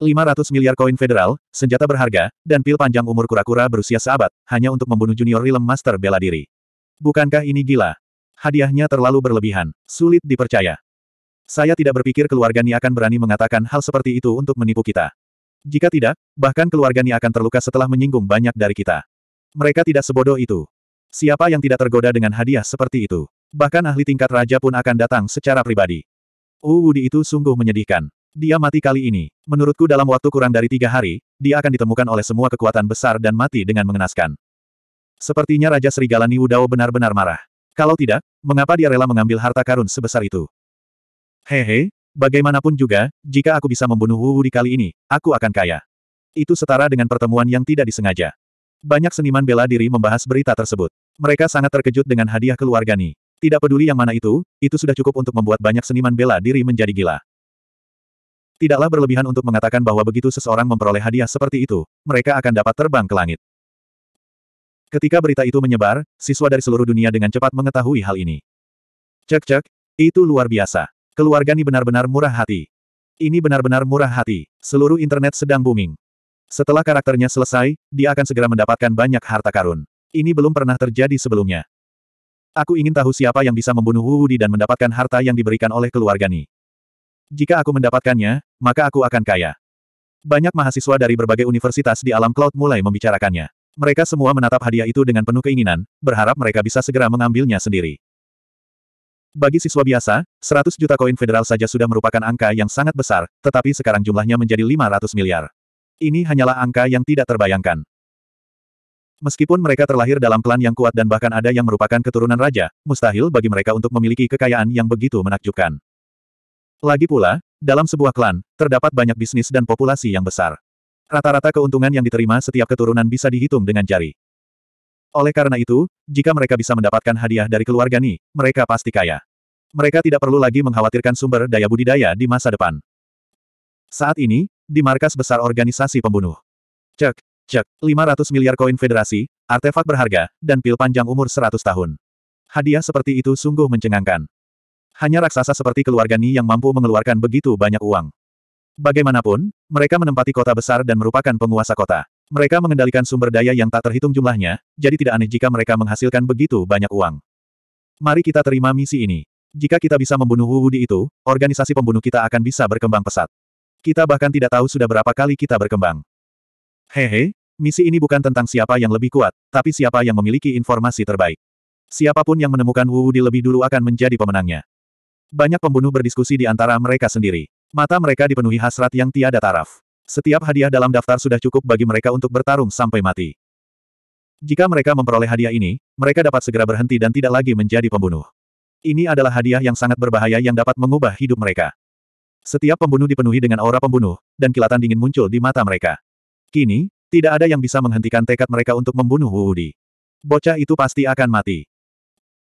500 miliar koin federal, senjata berharga, dan pil panjang umur kura-kura berusia seabad, hanya untuk membunuh junior realm master bela diri. Bukankah ini gila? Hadiahnya terlalu berlebihan, sulit dipercaya. Saya tidak berpikir keluarga ini akan berani mengatakan hal seperti itu untuk menipu kita. Jika tidak, bahkan keluarganya akan terluka setelah menyinggung banyak dari kita. Mereka tidak sebodoh itu. Siapa yang tidak tergoda dengan hadiah seperti itu? Bahkan ahli tingkat raja pun akan datang secara pribadi. Uwudi oh, itu sungguh menyedihkan. Dia mati kali ini. Menurutku dalam waktu kurang dari tiga hari, dia akan ditemukan oleh semua kekuatan besar dan mati dengan mengenaskan. Sepertinya Raja Serigala Niwudao benar-benar marah. Kalau tidak, mengapa dia rela mengambil harta karun sebesar itu? Hehe, Bagaimanapun juga, jika aku bisa membunuh Wu di kali ini, aku akan kaya. Itu setara dengan pertemuan yang tidak disengaja. Banyak seniman bela diri membahas berita tersebut. Mereka sangat terkejut dengan hadiah keluarga Ni. Tidak peduli yang mana itu, itu sudah cukup untuk membuat banyak seniman bela diri menjadi gila. Tidaklah berlebihan untuk mengatakan bahwa begitu seseorang memperoleh hadiah seperti itu, mereka akan dapat terbang ke langit. Ketika berita itu menyebar, siswa dari seluruh dunia dengan cepat mengetahui hal ini. Cek-cek, itu luar biasa. Keluarga Ni benar-benar murah hati. Ini benar-benar murah hati. Seluruh internet sedang booming. Setelah karakternya selesai, dia akan segera mendapatkan banyak harta karun. Ini belum pernah terjadi sebelumnya. Aku ingin tahu siapa yang bisa membunuh Wu Wudi dan mendapatkan harta yang diberikan oleh keluarga Ni. Jika aku mendapatkannya, maka aku akan kaya. Banyak mahasiswa dari berbagai universitas di alam cloud mulai membicarakannya. Mereka semua menatap hadiah itu dengan penuh keinginan, berharap mereka bisa segera mengambilnya sendiri. Bagi siswa biasa, 100 juta koin federal saja sudah merupakan angka yang sangat besar, tetapi sekarang jumlahnya menjadi 500 miliar. Ini hanyalah angka yang tidak terbayangkan. Meskipun mereka terlahir dalam klan yang kuat dan bahkan ada yang merupakan keturunan raja, mustahil bagi mereka untuk memiliki kekayaan yang begitu menakjubkan. Lagi pula, dalam sebuah klan, terdapat banyak bisnis dan populasi yang besar. Rata-rata keuntungan yang diterima setiap keturunan bisa dihitung dengan jari. Oleh karena itu, jika mereka bisa mendapatkan hadiah dari keluarga Ni, mereka pasti kaya. Mereka tidak perlu lagi mengkhawatirkan sumber daya budidaya di masa depan. Saat ini, di markas besar organisasi pembunuh. Cek, cek, 500 miliar koin federasi, artefak berharga, dan pil panjang umur 100 tahun. Hadiah seperti itu sungguh mencengangkan. Hanya raksasa seperti keluarga Ni yang mampu mengeluarkan begitu banyak uang. Bagaimanapun, mereka menempati kota besar dan merupakan penguasa kota. Mereka mengendalikan sumber daya yang tak terhitung jumlahnya, jadi tidak aneh jika mereka menghasilkan begitu banyak uang. Mari kita terima misi ini. Jika kita bisa membunuh Wu Wudi itu, organisasi pembunuh kita akan bisa berkembang pesat. Kita bahkan tidak tahu sudah berapa kali kita berkembang. Hehe, misi ini bukan tentang siapa yang lebih kuat, tapi siapa yang memiliki informasi terbaik. Siapapun yang menemukan Wu Wudi lebih dulu akan menjadi pemenangnya. Banyak pembunuh berdiskusi di antara mereka sendiri. Mata mereka dipenuhi hasrat yang tiada taraf. Setiap hadiah dalam daftar sudah cukup bagi mereka untuk bertarung sampai mati. Jika mereka memperoleh hadiah ini, mereka dapat segera berhenti dan tidak lagi menjadi pembunuh. Ini adalah hadiah yang sangat berbahaya yang dapat mengubah hidup mereka. Setiap pembunuh dipenuhi dengan aura pembunuh, dan kilatan dingin muncul di mata mereka. Kini, tidak ada yang bisa menghentikan tekad mereka untuk membunuh Wu Bocah itu pasti akan mati.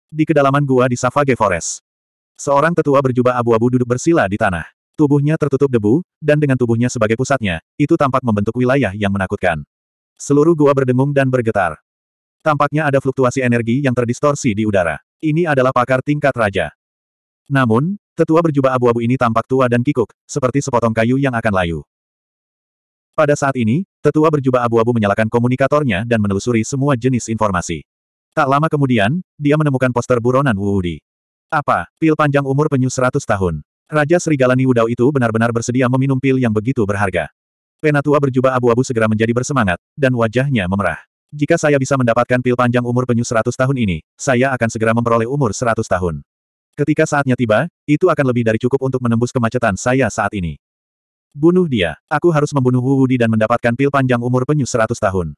Di kedalaman gua di Savage Forest. Seorang tetua berjubah abu-abu duduk bersila di tanah. Tubuhnya tertutup debu, dan dengan tubuhnya sebagai pusatnya, itu tampak membentuk wilayah yang menakutkan. Seluruh gua berdengung dan bergetar. Tampaknya ada fluktuasi energi yang terdistorsi di udara. Ini adalah pakar tingkat raja. Namun, tetua berjubah abu-abu ini tampak tua dan kikuk, seperti sepotong kayu yang akan layu. Pada saat ini, tetua berjubah abu-abu menyalakan komunikatornya dan menelusuri semua jenis informasi. Tak lama kemudian, dia menemukan poster buronan Wu Wuudi. Apa, pil panjang umur penyu 100 tahun. Raja Serigala Niudao itu benar-benar bersedia meminum pil yang begitu berharga. Penatua berjubah abu-abu segera menjadi bersemangat, dan wajahnya memerah. Jika saya bisa mendapatkan pil panjang umur penyu 100 tahun ini, saya akan segera memperoleh umur 100 tahun. Ketika saatnya tiba, itu akan lebih dari cukup untuk menembus kemacetan saya saat ini. Bunuh dia. Aku harus membunuh Wudi dan mendapatkan pil panjang umur penyu 100 tahun.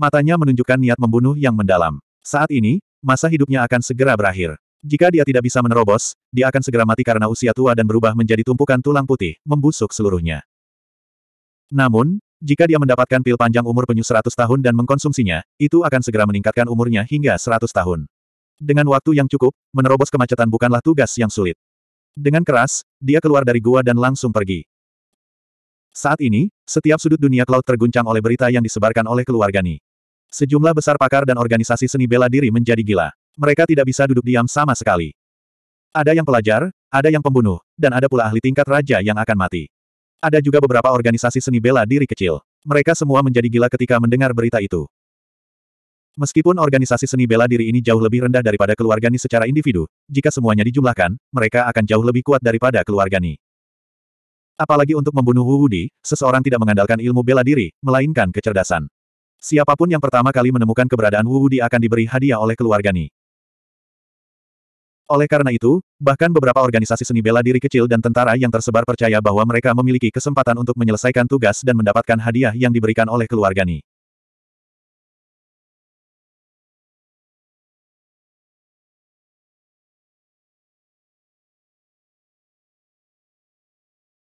Matanya menunjukkan niat membunuh yang mendalam. Saat ini, masa hidupnya akan segera berakhir. Jika dia tidak bisa menerobos, dia akan segera mati karena usia tua dan berubah menjadi tumpukan tulang putih, membusuk seluruhnya. Namun, jika dia mendapatkan pil panjang umur penyu 100 tahun dan mengkonsumsinya, itu akan segera meningkatkan umurnya hingga 100 tahun. Dengan waktu yang cukup, menerobos kemacetan bukanlah tugas yang sulit. Dengan keras, dia keluar dari gua dan langsung pergi. Saat ini, setiap sudut dunia cloud terguncang oleh berita yang disebarkan oleh keluarga Ni. Sejumlah besar pakar dan organisasi seni bela diri menjadi gila. Mereka tidak bisa duduk diam sama sekali. Ada yang pelajar, ada yang pembunuh, dan ada pula ahli tingkat raja yang akan mati. Ada juga beberapa organisasi seni bela diri kecil. Mereka semua menjadi gila ketika mendengar berita itu. Meskipun organisasi seni bela diri ini jauh lebih rendah daripada keluargani secara individu, jika semuanya dijumlahkan, mereka akan jauh lebih kuat daripada keluargani. Apalagi untuk membunuh Wu Wudi, seseorang tidak mengandalkan ilmu bela diri, melainkan kecerdasan. Siapapun yang pertama kali menemukan keberadaan Wu Wudi akan diberi hadiah oleh keluargani. Oleh karena itu, bahkan beberapa organisasi seni bela diri kecil dan tentara yang tersebar percaya bahwa mereka memiliki kesempatan untuk menyelesaikan tugas dan mendapatkan hadiah yang diberikan oleh keluarga keluargani.